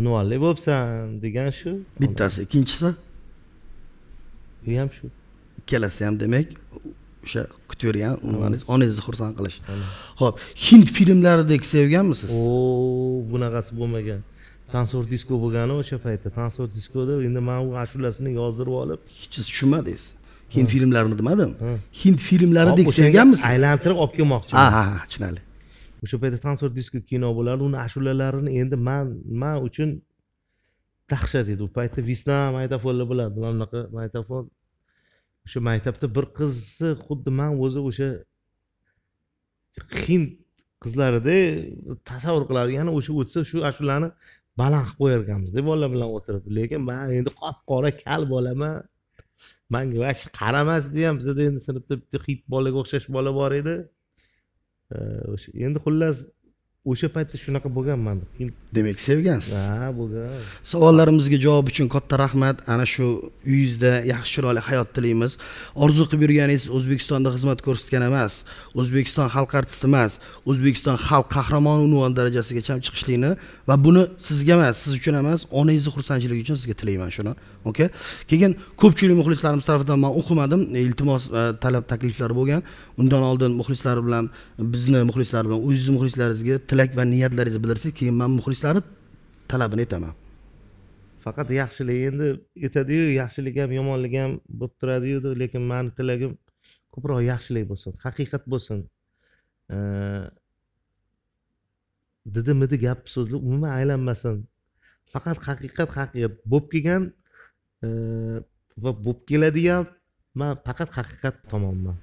unvonli bo'libsan degan shu bittasi ikkinchisi u ham shu ikkalasi ham demak o'sha kutavergan unvoningiz onangizni xursand qilish ho'p hind filmlaridek sevganmisiz o bunaqasi bo'lmagan tansor disko bo'lgan o'sha paytda tansor diskoda endi man u ashulasini yozdirib olib hech tushunmadingiz hind filmlarini demadim hind filmlaridek sevganmisiz aylantirib olib kelmoqchiman ha ha tushunarli o'sha paytda transfer disk kino bo'lardi uni ashulalarini endi man man uchun dahshat edi u paytda visna maytafonlar bo'lardi mana bunaqa maytafon o'sha maktabda bir qizni xuddi man o'zi o'sha hind qizlarida tasavvur qiladi yana o'sha o'tsa shu ashulani baland qilib qo'yar ekanmizda bolalar bilan o'tirib lekin man endi qop qora kal bolaman manga вообще qaramasdi ham bizada endi sinfda bitta hit bolaga o'xshash bola bor edi o'sha endi xullas o'sha paytda shunaqa bo'lganman demak sevgansiz ha bo'lgan savollarimizga javob uchun katta rahmat ana shu uyingizda yaxshi chiroyli hayot tilaymiz orzu qilib yurganingiz o'zbekistonda xizmat ko'rsatgan emas o'zbekiston xalq artisti emas o'zbekiston xalq qahramoni unvon darajasiga chiqishlikni va buni sizga emas siz uchun emas onangizni xursandchiligi uchun sizga tilayman shuni okay keyin ko'pchilik muxlislarimiz tarafidan man o'qimadim e, iltimos e, talab takliflar bo'lgan undan oldin muxlislar bilan bizni muxlislar bilan o'zingizni muxlislaringizga tilak va niyatlaringizni bildirsangiz keyin man muxlislarni talabini aytaman faqat yaxshilik endi aytadiyu yaxshilik ham yomonlik ham bo'lib turadiyu lekin mani tilagim ko'proq yaxshilik bo'lsin haqiqat bo'lsin e, didi midi gap so'zlar umuman aylanmasin faqat haqiqat haqiqat bo'lib kelgan va bo'lib keladigan man faqat haqiqat tomonman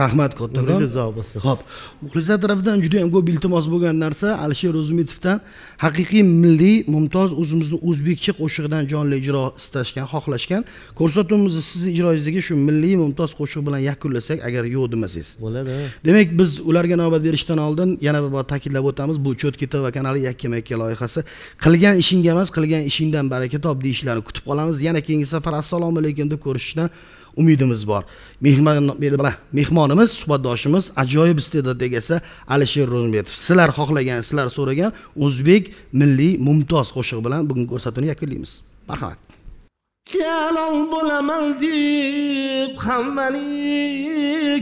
rahmat kattakon bo'lsin ho'p muxlislar tarafidan juda yam ko'p iltimos bo'lgan narsa alisher o'zmetovdan haqiqiy milliy mumtoz o'zimizni o'zbekcha qo'shig'idan jonli ijro istashgan xohlashgan ko'rsatuvimizni sizni ijroingizdagi shu milliy mumtoz qo'shiq bilan yakunlasak agar yo'q demasangiz bo'ladi demak biz ularga navbat berishdan oldin yana bir bor ta'kidlab o'tamiz bu cho'tki tv kanali yakkama yakka loyihasi qilgan ishingga emas qilgan ishingdan baraka top deyishlarini kutib qolamiz yana keyingi safar assalomu alaykum deb ko'rishishdan umidimiz bor mehmonimiz suhbatdoshimiz ajoyib iste'dod egasi alisher ro'zmetov sizlar xohlagan sizlar so'ragan o'zbek milliy mumtoz qo'shig'i bilan bugungi ko'rsatuvni yakunlaymiz marhamat kalov bo'laman deb hammani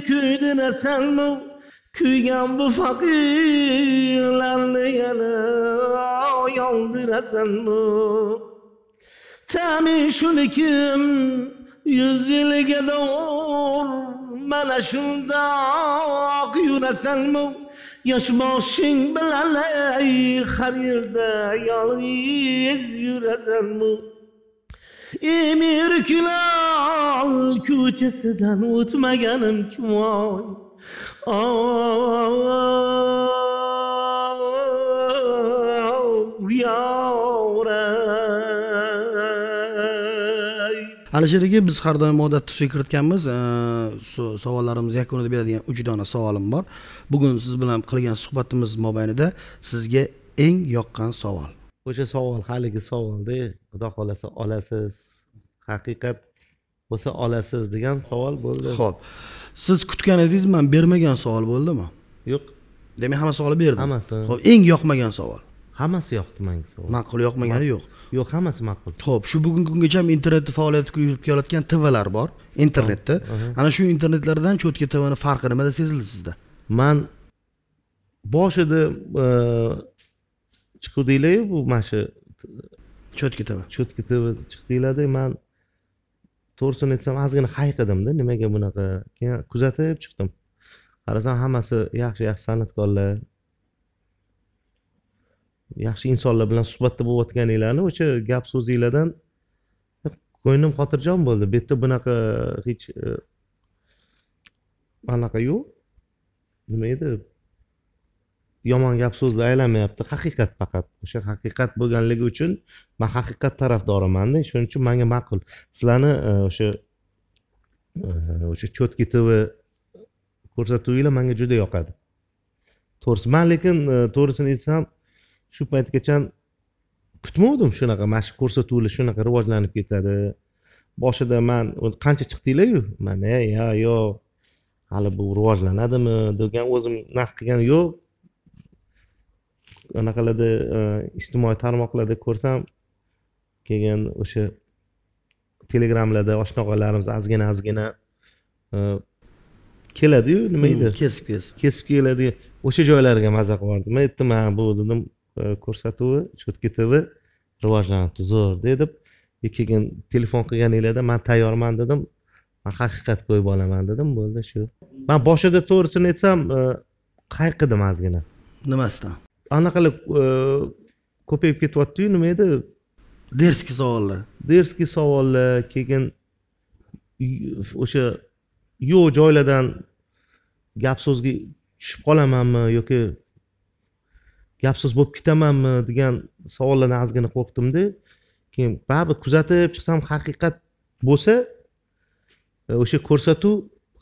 kuydirasanmi kuygan bu faqirlarni yana yondirasanmi tamin shuni kim Yüzyıl gidiyor Mene şunda ak yüreselmu Yaş başın bilaley Her yerde yalnız yüreselmu Emir Külal köçesinden o'tmaganim kim oy Oh, yeah. alisher aka biz har doim odatda tusiga kiritganmiz savollarimiz yakunida beradigan uch dona savolim bor bugun siz bilan qilgan suhbatimiz mobaynida sizga eng yoqqan savol o'sha savol haligi savolda xudo xohlasa olasiz haqiqat bo'lsa olasiz degan savol bo'ldi ho'p siz kutgan edingiz man bermagan savol bo'ldimi yo'q demak hamma savolni berdim hammasi ho'p eng yoqmagan savol hammasi yoqdi manga savol ma'qul yoqmagani yo'q yo'q hammasi ma'qul ho'p shu bugungi kungacha ham internetda faoliyat yuritib kelayotgan tvlar bor internetda ana shu internetlardan cho'tka tvni farqi nimada sezildi sizda man boshida e, deylikyu bu mana shu cho'tka tv cho'tka tv deyiladi man to'g'risini aytsam ozgina hayqidimda nimaga bunaqa keyin kuzatib chiqdim qarasam hammasi yaxshi yaxshi san'atkorlar yaxshi insonlar bilan suhbatda bo'layotganinglarni o'sha gap so'zinglardan ko'nglim xotirjam bo'ldi bu yerda bunaqa hech e, anaqa yo'q nima edi yomon gap so'zlar aylanmayapti haqiqat faqat o'sha haqiqat bo'lganligi uchun man haqiqat tarafdorimanda shuning uchun manga ma'qul sizlarni e, o'sha e, o'sha cho'tki tv ko'rsatuvinglar manga juda yoqadi to'g'risi man lekin to'g'risini aytsam shu paytgacha kutmovdim shunaqa mana shu ko'rsatuvlar shunaqa rivojlanib ketadi boshida man qancha chiqdinglaru mana yo yo'q hali bu rivojlanadimi degan o'zim naq qilgan yo'q anaqalarda e, ijtimoiy tarmoqlarda ko'rsam keyin o'sha telegramlarda oshnaqalarimiz ozgina ozgina e, keladiyu nima hmm, deydi kesib kesib kesib keladi o'sha joylarga maza yubordim aytdim ha bu dedim E, ko'rsatuvi cho'tki tv rivojlanibdi zo'r deb keyin telefon qilganinglarda man tayyorman dedim man haqiqat qo'yib olaman dedim bo'ldi shu man boshida to'g'risini aytsam e, qayqidim ozgina nimasidan anaqalar e, ko'payib ketyaptiyu nima edi derskiy savollar derskiy savollar keyin o'sha yo'q joylardan gap so'zga tushib qolamanmi yoki gapsiz bo'lib ketamanmi degan savollardan ozgina qo'rqdimda keyin baribir kuzatib chiqsam haqiqat bo'lsa e, o'sha ko'rsatuv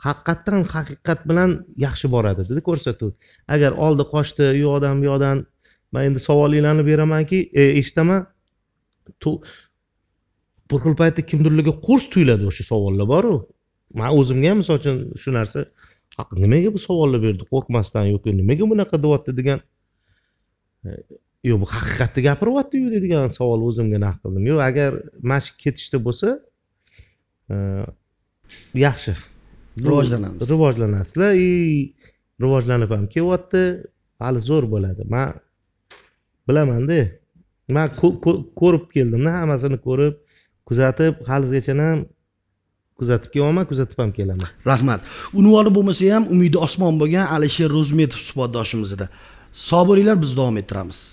haqiqatdan haqiqat bilan yaxshi boradi dedi ko'rsatuv agar oldi qochdi u yoqdan bu yoqdan man endi savolinglarni beramanki e, eshitaman bir xil paytda kimdirlarga qo'rs tuyiladi o'sha savollar borku man o'zimga ham misol uchun shu narsa nimaga bu savollar berdi qo'rqmasdan yoki nimaga bunaqa deyapti degan yo'q bu haqiqatni gapiryaptiyu deydigan savol o'zimga naq qildim yo'q agar mana shu ketishda bo'lsa e, yaxshi rivojlanamiz rivojlanasizlar и rivojlanib ham kelyapti hali zo'r bo'ladi man bilamanda man ko'rib keldimda hammasini ko'rib kuzatib haligacha ham kuzatib kelyapman kuzatib ham kelaman rahmat unvoni bo'lmasa ham umidi osmon bo'lgan alisher ro'zmetov suhbatdoshimiz edi sobiriylar biz davom ettiramiz